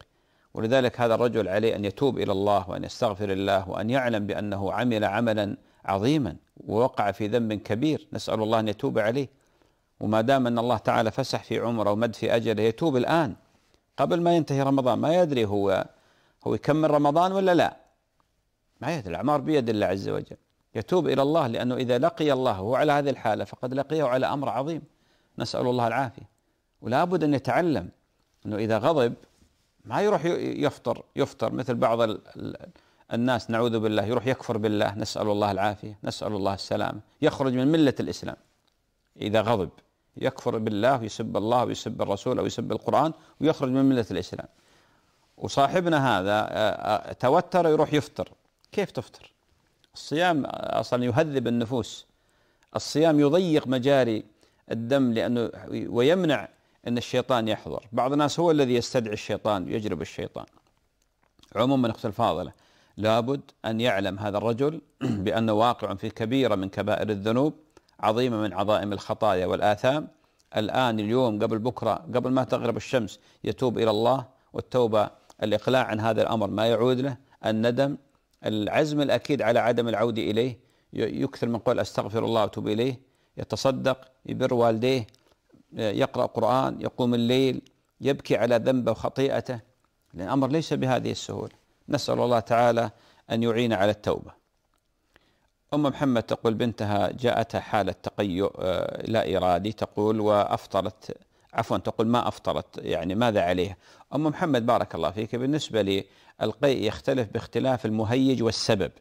ولذلك هذا الرجل عليه أن يتوب إلى الله وأن يستغفر الله وأن يعلم بأنه عمل عملا عظيما ووقع في ذنب كبير نسأل الله أن يتوب عليه وما دام أن الله تعالى فسح في عمره ومد في أجله يتوب الآن قبل ما ينتهي رمضان ما يدري هو هو يكمل رمضان ولا لا معية الأعمار بيد الله عز وجل يتوب إلى الله لأنه إذا لقي الله وهو على هذه الحالة فقد لقيه على أمر عظيم نسأل الله العافية ولا بد أن يتعلم أنه إذا غضب ما يروح يفطر يفطر مثل بعض الناس نعوذ بالله يروح يكفر بالله نسأل الله العافية نسأل الله السلامة يخرج من ملة الإسلام إذا غضب يكفر بالله ويسب الله ويسب الرسول أو يسب القرآن ويخرج من ملة الإسلام وصاحبنا هذا آه، آه، توتر يروح يفطر كيف تفطر الصيام أصلا يهذب النفوس الصيام يضيق مجاري الدم لأنه ويمنع أن الشيطان يحضر بعض الناس هو الذي يستدعي الشيطان يجلب الشيطان عموما أخت الفاضلة لابد أن يعلم هذا الرجل بأنه واقع في كبيرة من كبائر الذنوب عظيمة من عظائم الخطايا والآثام الآن اليوم قبل بكرة قبل ما تغرب الشمس يتوب إلى الله والتوبة الإقلاع عن هذا الأمر ما يعود له الندم العزم الأكيد على عدم العودة إليه يكثر من قول أستغفر الله وأتوب إليه يتصدق يبر والديه يقرأ قرآن يقوم الليل يبكي على ذنبه وخطيئته الأمر ليس بهذه السهولة نسأل الله تعالى أن يعين على التوبة أم محمد تقول بنتها جاءتها حالة تقيؤ آه، لا إرادي تقول وأفطرت عفوا تقول ما أفطرت يعني ماذا عليها أم محمد بارك الله فيك بالنسبة للقيء يختلف باختلاف المهيج والسبب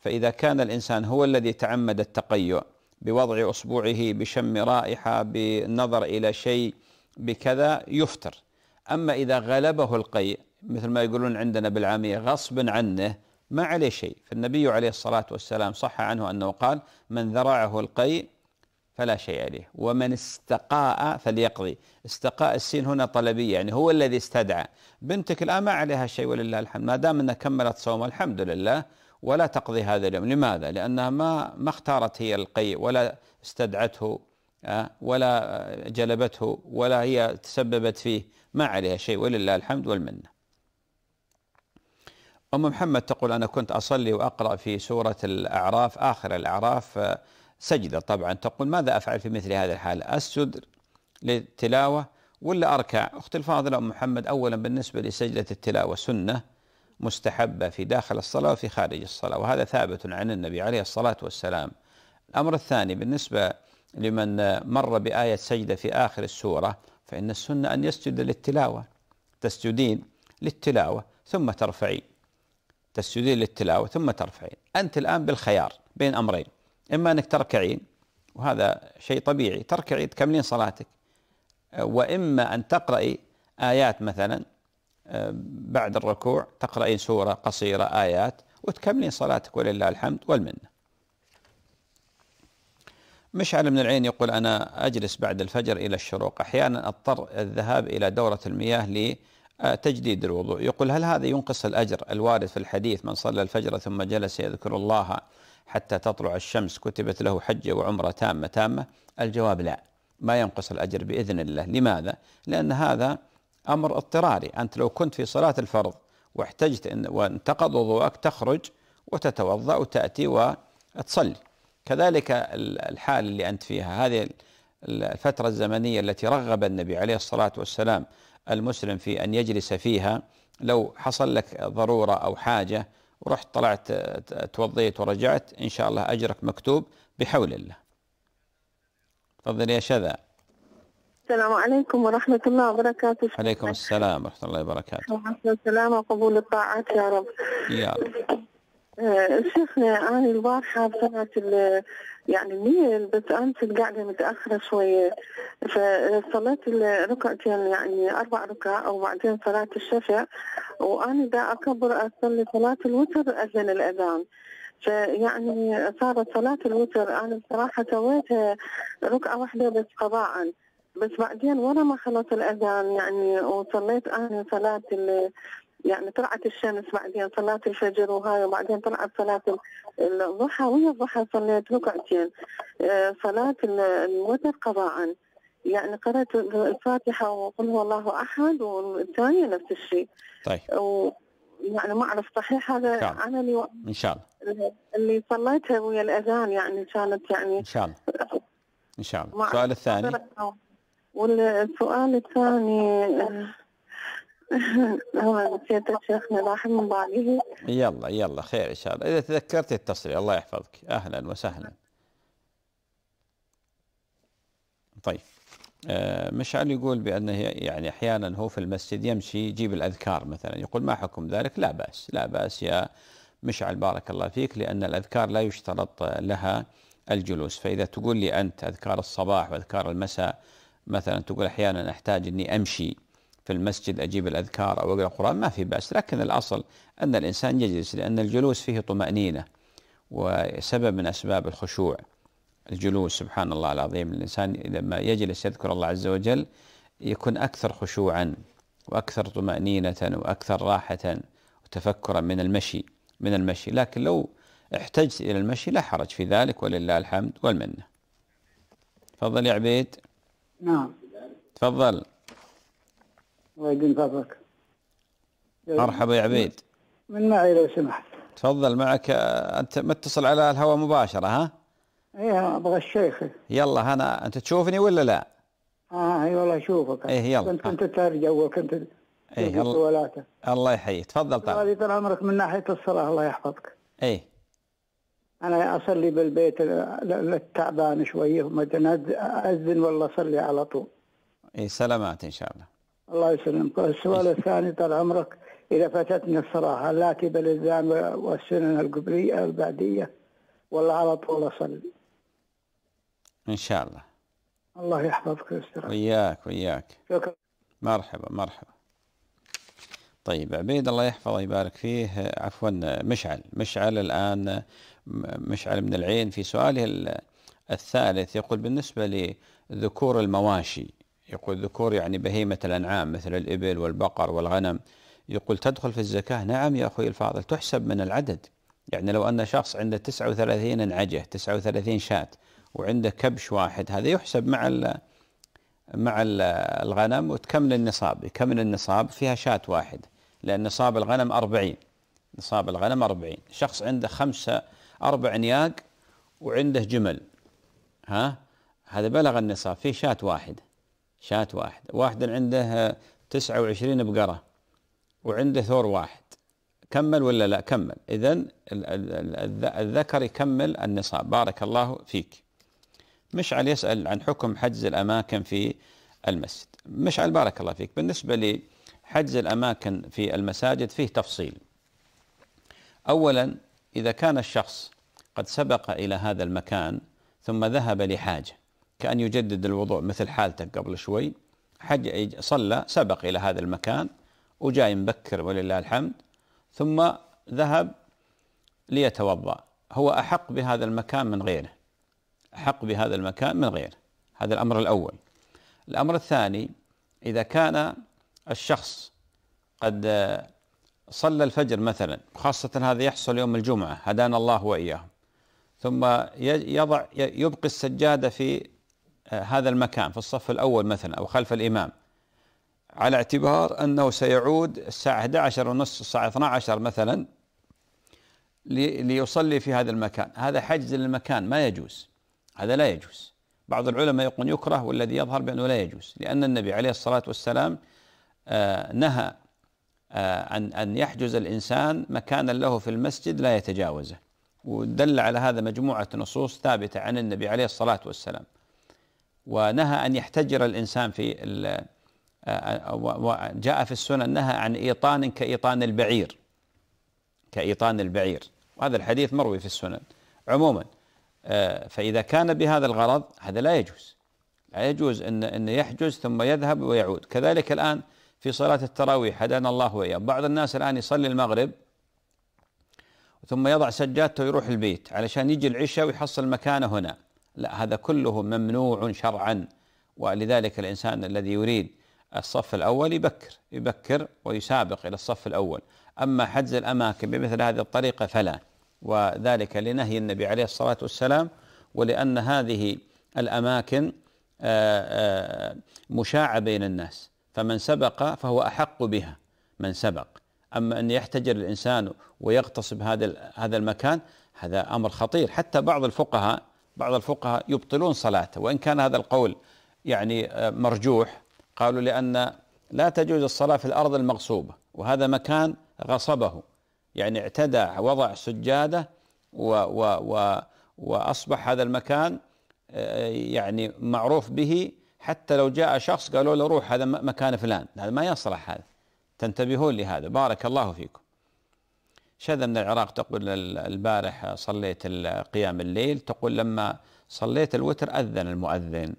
فإذا كان الإنسان هو الذي تعمد التقيؤ بوضع أصبعه بشم رائحة بالنظر إلى شيء بكذا يفطر أما إذا غلبه القيء مثل ما يقولون عندنا بالعامية غصب عنه ما عليه شيء فالنبي عليه الصلاة والسلام صح عنه أنه قال من ذرعه القيء فلا شيء عليه ومن استقاء فليقضي استقاء السين هنا طلبية يعني هو الذي استدعى بنتك الآن ما عليها شيء ولله الحمد ما دام أنها كملت صوم الحمد لله ولا تقضي هذا اليوم لماذا؟ لأنها ما ما اختارت هي القي ولا استدعته آه، ولا جلبته ولا هي تسببت فيه ما عليها شيء ولله الحمد والمنة أم محمد تقول أنا كنت أصلي وأقرأ في سورة الأعراف آخر الأعراف آه، سجدة طبعا تقول ماذا أفعل في مثل هذا الحال أسجد للتلاوة ولا أركع أخت الفاضلة أم محمد أولا بالنسبة لسجدة التلاوة سنة مستحبة في داخل الصلاة وفي خارج الصلاة وهذا ثابت عن النبي عليه الصلاة والسلام الأمر الثاني بالنسبة لمن مر بآية سجدة في آخر السورة فإن السنة أن يسجد للتلاوة تسجدين للتلاوة ثم ترفعين تسجدين للتلاوة ثم ترفعين أنت الآن بالخيار بين أمرين إما أنك تركعين وهذا شيء طبيعي تركعي تكملين صلاتك وإما أن تقرأي آيات مثلا آه، بعد الركوع تقرأين سورة قصيرة آيات وتكملين صلاتك ولله الحمد والمنة مشعل بن العين يقول أنا أجلس بعد الفجر إلى الشروق أحيانا أضطر الذهاب إلى دورة المياه لتجديد الوضوء يقول هل هذا ينقص الأجر الوارد في الحديث من صلى الفجر ثم جلس يذكر الله حتى تطلع الشمس كتبت له حجة وعمرة تامة تامة الجواب لا ما ينقص الأجر بإذن الله لماذا؟ لأن هذا أمر اضطراري أنت لو كنت في صلاة الفرض واحتجت إن وانتقض وضوءك تخرج وتتوضأ وتأتي وتصلي كذلك الحال اللي أنت فيها هذه الفترة الزمنية التي رغب النبي عليه الصلاة والسلام المسلم في أن يجلس فيها لو حصل لك ضرورة أو حاجة ورحت طلعت توضيت ورجعت إن شاء الله أجرك مكتوب بحول الله تفضل يا شذا السلام عليكم ورحمة الله وبركاته عليكم السلام ورحمة الله وبركاته وعليكم السلام وقبول الطاعات يا رب يا رب آه، شيخنا أنا البارحة بسمعت يعني ميل بس أنت قاعده متاخره شويه فصليت الركعتين يعني اربع ركع وبعدين صلاه الشفع وانا دا اكبر اصلي صلاه الوتر اذن الاذان فيعني صارت صلاة الوتر أنا بصراحة سويتها ركعة واحدة بس قضاء بس بعدين ورا ما خلص الأذان يعني وصليت أنا صلاة يعني طلعت الشمس بعدين صلاة الفجر وهاي وبعدين طلعت صلاة الضحى ويا الضحى صليت ركعتين آه، صلاة الوتر قضاءً يعني قرأت الفاتحة وقل هو الله أحد والثانية نفس الشيء طيب و يعني ما أعرف صحيح هذا انا عملي و... إن شاء الله اللي صليتها ويا الأذان يعني كانت يعني إن شاء الله إن شاء الله السؤال الثاني والسؤال الثاني آه، الله يسعدك شيخنا الله يلا يلا خير ان شاء الله اذا تذكرت اتصلي الله يحفظك اهلا وسهلا طيب آه، مشعل يقول بانه يعني أحيانا هو في المسجد يمشي يجيب الأذكار مثلا يقول ما حكم ذلك لا بأس لا بأس يا مشعل بارك الله فيك لأن الأذكار لا يشترط لها الجلوس فإذا تقول لي أنت أذكار الصباح وأذكار المساء مثلا تقول أحيانا أحتاج أني أمشي في المسجد أجيب الأذكار أو أقرأ القرآن ما في بأس لكن الأصل أن الإنسان يجلس لأن الجلوس فيه طمأنينة وسبب من أسباب الخشوع الجلوس سبحان الله العظيم الإنسان لما يجلس يذكر الله عز وجل يكون أكثر خشوعا وأكثر طمأنينة وأكثر راحة وتفكرا من المشي من المشي لكن لو احتجت إلى المشي لا حرج في ذلك ولله الحمد والمنة تفضل يا عبيد نعم تفضل الله فضلك مرحبا يا عبيد من معي لو سمحت تفضل معك انت متصل على الهواء مباشره ها؟ ايه ابغى الشيخ يلا انا انت تشوفني ولا لا؟ اه اي والله اشوفك ايه يلا كنت انت آه. ترجع وكنت ايه الله الله يحييك تفضل طال هذه طال عمرك من ناحيه الصلاه الله يحفظك ايه انا اصلي بالبيت للتعبان شويه وما اذن والله اصلي على طول ايه سلامات ان شاء الله الله يسلمك السؤال الثاني طال عمرك إذا فاتتني الصلاة هل آتي بالإلزام والسنن القبلية البعدية ولا على طول أصلي؟ إن شاء الله الله يحفظك ويستر وياك وياك شكرا مرحبا مرحبا طيب عبيد الله يحفظه ويبارك فيه عفوا مشعل مشعل الآن مشعل من العين في سؤاله الثالث يقول بالنسبة لذكور المواشي يقول ذكور يعني بهيمة الأنعام مثل الإبل والبقر والغنم يقول تدخل في الزكاة نعم يا أخوي الفاضل تحسب من العدد يعني لو أن شخص عنده 39 نعجة 39 شاة وعنده كبش واحد هذا يحسب مع مع الغنم وتكمل النصاب يكمل النصاب فيها شاة واحد لأن نصاب الغنم 40 نصاب الغنم 40 شخص عنده خمسة أربع نياق وعنده جمل ها هذا بلغ النصاب فيه شاة واحد شاة واحدة واحد عنده تسعة وعشرين بقرة وعنده ثور واحد كمل ولا لا كمل إذا الذكر يكمل النصاب بارك الله فيك مشعل يسأل عن حكم حجز الأماكن في المسجد مشعل بارك الله فيك بالنسبة لحجز الأماكن في المساجد فيه تفصيل أولا إذا كان الشخص قد سبق إلى هذا المكان ثم ذهب لحاجة كأن يجدد الوضوء مثل حالتك قبل شوي حج صلى سبق إلى هذا المكان وجاي مبكر ولله الحمد ثم ذهب ليتوضأ هو أحق بهذا المكان من غيره أحق بهذا المكان من غيره هذا الأمر الأول الأمر الثاني إذا كان الشخص قد صلى الفجر مثلا خاصة هذا يحصل يوم الجمعة هدانا الله وإياهم ثم يضع يبقي السجادة في هذا المكان في الصف الأول مثلا أو خلف الإمام على اعتبار أنه سيعود الساعة 11 ونصف الساعة 12 مثلا ليصلي في هذا المكان هذا حجز للمكان ما يجوز هذا لا يجوز بعض العلماء يقول يكره والذي يظهر بأنه لا يجوز لأن النبي عليه الصلاة والسلام آه، نهى آه، أن أن يحجز الإنسان مكانا له في المسجد لا يتجاوزه ودل على هذا مجموعة نصوص ثابتة عن النبي عليه الصلاة والسلام ونهى أن يحتجر الإنسان في آه، آه، وجاء في السنن نهى عن إيطان كإيطان البعير كإيطان البعير وهذا الحديث مروي في السنن عموما آه، فإذا كان بهذا الغرض هذا لا يجوز لا يجوز أن أن يحجز ثم يذهب ويعود كذلك الآن في صلاة التراويح هدانا الله وإياه بعض الناس الآن يصلي المغرب ثم يضع سجادته ويروح البيت علشان يجي العشاء ويحصل مكانه هنا لا هذا كله ممنوع شرعا ولذلك الانسان الذي يريد الصف الاول يبكر يبكر ويسابق الى الصف الاول اما حجز الاماكن بمثل هذه الطريقه فلا وذلك لنهي النبي عليه الصلاه والسلام ولان هذه الاماكن آه، آه، مشاعه بين الناس فمن سبق فهو احق بها من سبق اما ان يحتجر الانسان ويغتصب هذا هذا المكان هذا امر خطير حتى بعض الفقهاء بعض الفقهاء يبطلون صلاته وإن كان هذا القول يعني آه، مرجوح قالوا لأن لا تجوز الصلاة في الأرض المغصوبة وهذا مكان غصبه يعني اعتدى وضع سجادة و و و وأصبح هذا المكان آه، يعني معروف به حتى لو جاء شخص قالوا له روح هذا مكان فلان هذا ما يصلح هذا تنتبهون لهذا بارك الله فيكم شهادة من العراق تقول البارح صليت قيام الليل تقول لما صليت الوتر أذن المؤذن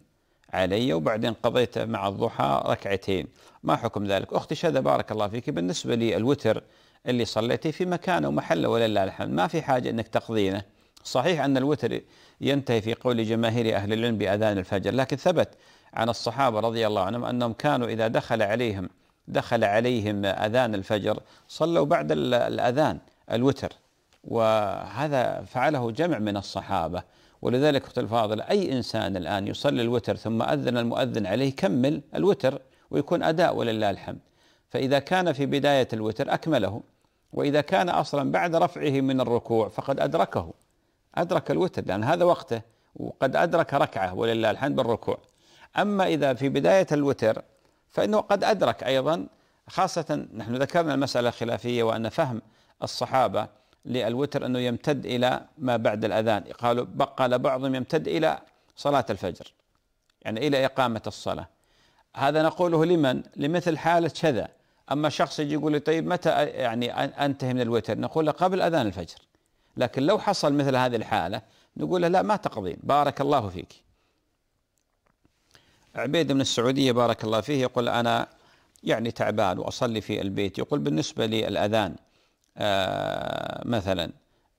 علي وبعدين قضيت مع الضحى ركعتين ما حكم ذلك أختي شهادة بارك الله فيك بالنسبة لي الوتر اللي صليته في مكانه ومحله ولله الحمد ما في حاجة أنك تقضينه صحيح أن الوتر ينتهي في قول جماهير أهل العلم بأذان الفجر لكن ثبت عن الصحابة رضي الله عنهم أنهم كانوا إذا دخل عليهم دخل عليهم أذان الفجر صلوا بعد الأذان الوتر وهذا فعله جمع من الصحابة ولذلك أخت الفاضل أي إنسان الآن يصلي الوتر ثم أذن المؤذن عليه كمل الوتر ويكون أداء ولله الحمد فإذا كان في بداية الوتر أكمله وإذا كان أصلا بعد رفعه من الركوع فقد أدركه أدرك الوتر لأن هذا وقته وقد أدرك ركعة ولله الحمد بالركوع أما إذا في بداية الوتر فإنه قد أدرك أيضا خاصة نحن ذكرنا المسألة الخلافية وأن فهم الصحابة للوتر أنه يمتد إلى ما بعد الأذان قالوا قال بعضهم يمتد إلى صلاة الفجر يعني إلى إقامة الصلاة هذا نقوله لمن؟ لمثل حالة شذا أما شخص يجي يقول لي طيب متى يعني أنتهي من الوتر نقول له قبل أذان الفجر لكن لو حصل مثل هذه الحالة نقول له لا ما تقضين بارك الله فيك عبيد من السعودية بارك الله فيه يقول أنا يعني تعبان وأصلي في البيت يقول بالنسبة للأذان آه، مثلا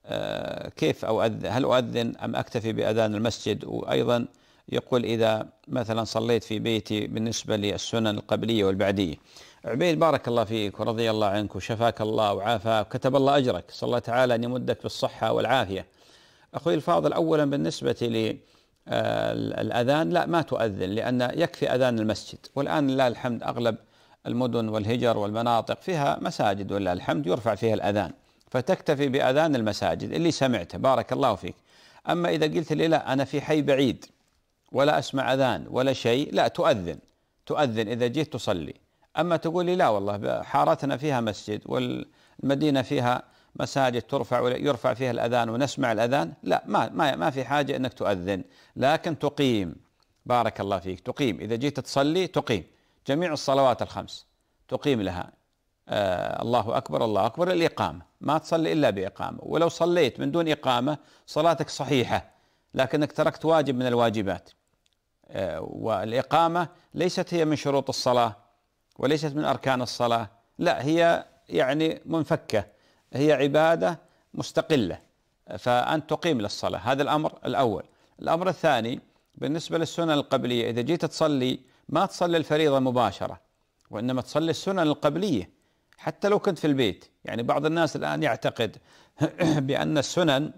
آه، كيف أو هل أؤذن أم أكتفي بأذان المسجد وأيضا يقول إذا مثلا صليت في بيتي بالنسبة للسنن القبلية والبعدية عبيد بارك الله فيك ورضي الله عنك وشفاك الله وعافاك كتب الله أجرك صلى الله تعالى أن يمدك بالصحة والعافية أخوي الفاضل أولا بالنسبة للأذان آه، الأذان لا ما تؤذن لأن يكفي أذان المسجد والآن لله الحمد أغلب المدن والهجر والمناطق فيها مساجد ولله الحمد يرفع فيها الأذان فتكتفي بأذان المساجد اللي سمعته بارك الله فيك أما إذا قلت لي لا أنا في حي بعيد ولا أسمع أذان ولا شيء لا تؤذن تؤذن إذا جيت تصلي أما تقول لي لا والله حارتنا فيها مسجد والمدينة فيها مساجد ترفع يرفع فيها الأذان ونسمع الأذان لا ما, ما, ما في حاجة أنك تؤذن لكن تقيم بارك الله فيك تقيم إذا جيت تصلي تقيم جميع الصلوات الخمس تقيم لها آه الله أكبر الله أكبر الإقامة ما تصلي إلا بإقامة ولو صليت من دون إقامة صلاتك صحيحة لكنك تركت واجب من الواجبات آه والإقامة ليست هي من شروط الصلاة وليست من أركان الصلاة لا هي يعني منفكة هي عبادة مستقلة فأنت تقيم للصلاة هذا الأمر الأول الأمر الثاني بالنسبة للسنن القبلية إذا جيت تصلي ما تصلي الفريضه مباشره وانما تصلي السنن القبليه حتى لو كنت في البيت يعني بعض الناس الان يعتقد بان السنن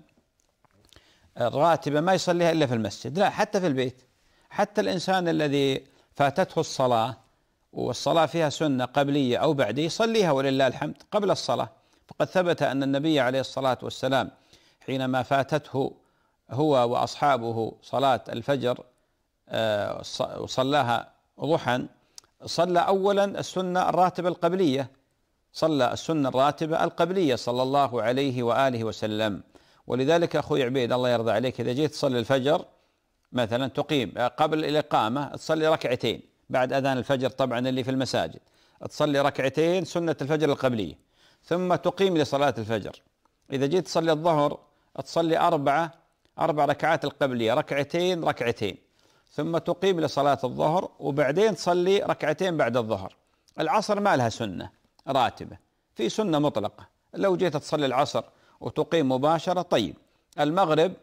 الراتبه ما يصليها الا في المسجد لا حتى في البيت حتى الانسان الذي فاتته الصلاه والصلاه فيها سنه قبليه او بعديه يصليها ولله الحمد قبل الصلاه فقد ثبت ان النبي عليه الصلاه والسلام حينما فاتته هو واصحابه صلاه الفجر آه، وصلاها ضحى صلى أولا السنة الراتبة القبلية صلى السنة الراتبة القبلية صلى الله عليه وآله وسلم ولذلك أخوي عبيد الله يرضى عليك إذا جيت تصلي الفجر مثلا تقيم قبل الإقامة تصلي ركعتين بعد أذان الفجر طبعا اللي في المساجد تصلي ركعتين سنة الفجر القبلية ثم تقيم لصلاة الفجر إذا جيت تصلي الظهر تصلي أربعة أربع ركعات القبلية ركعتين ركعتين ثم تقيم لصلاة الظهر وبعدين تصلي ركعتين بعد الظهر العصر ما لها سنة راتبة في سنة مطلقة لو جيت تصلي العصر وتقيم مباشرة طيب المغرب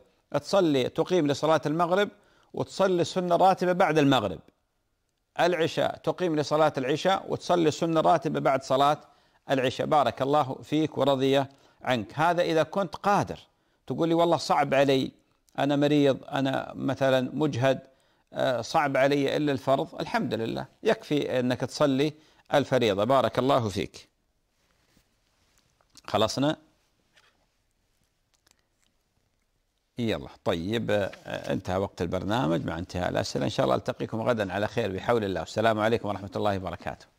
تصلي تقيم لصلاة المغرب وتصلي السنة الراتبة بعد المغرب العشاء تقيم لصلاة العشاء وتصلي السنة الراتبة بعد صلاة العشاء بارك الله فيك ورضي عنك هذا إذا كنت قادر تقول لي والله صعب علي أنا مريض أنا مثلا مجهد آه، صعب علي إلا الفرض الحمد لله يكفي أنك تصلي الفريضة بارك الله فيك خلصنا يلا طيب آه، انتهى وقت البرنامج مع انتهاء الأسئلة إن شاء الله ألتقيكم غدا على خير بحول الله والسلام عليكم ورحمة الله وبركاته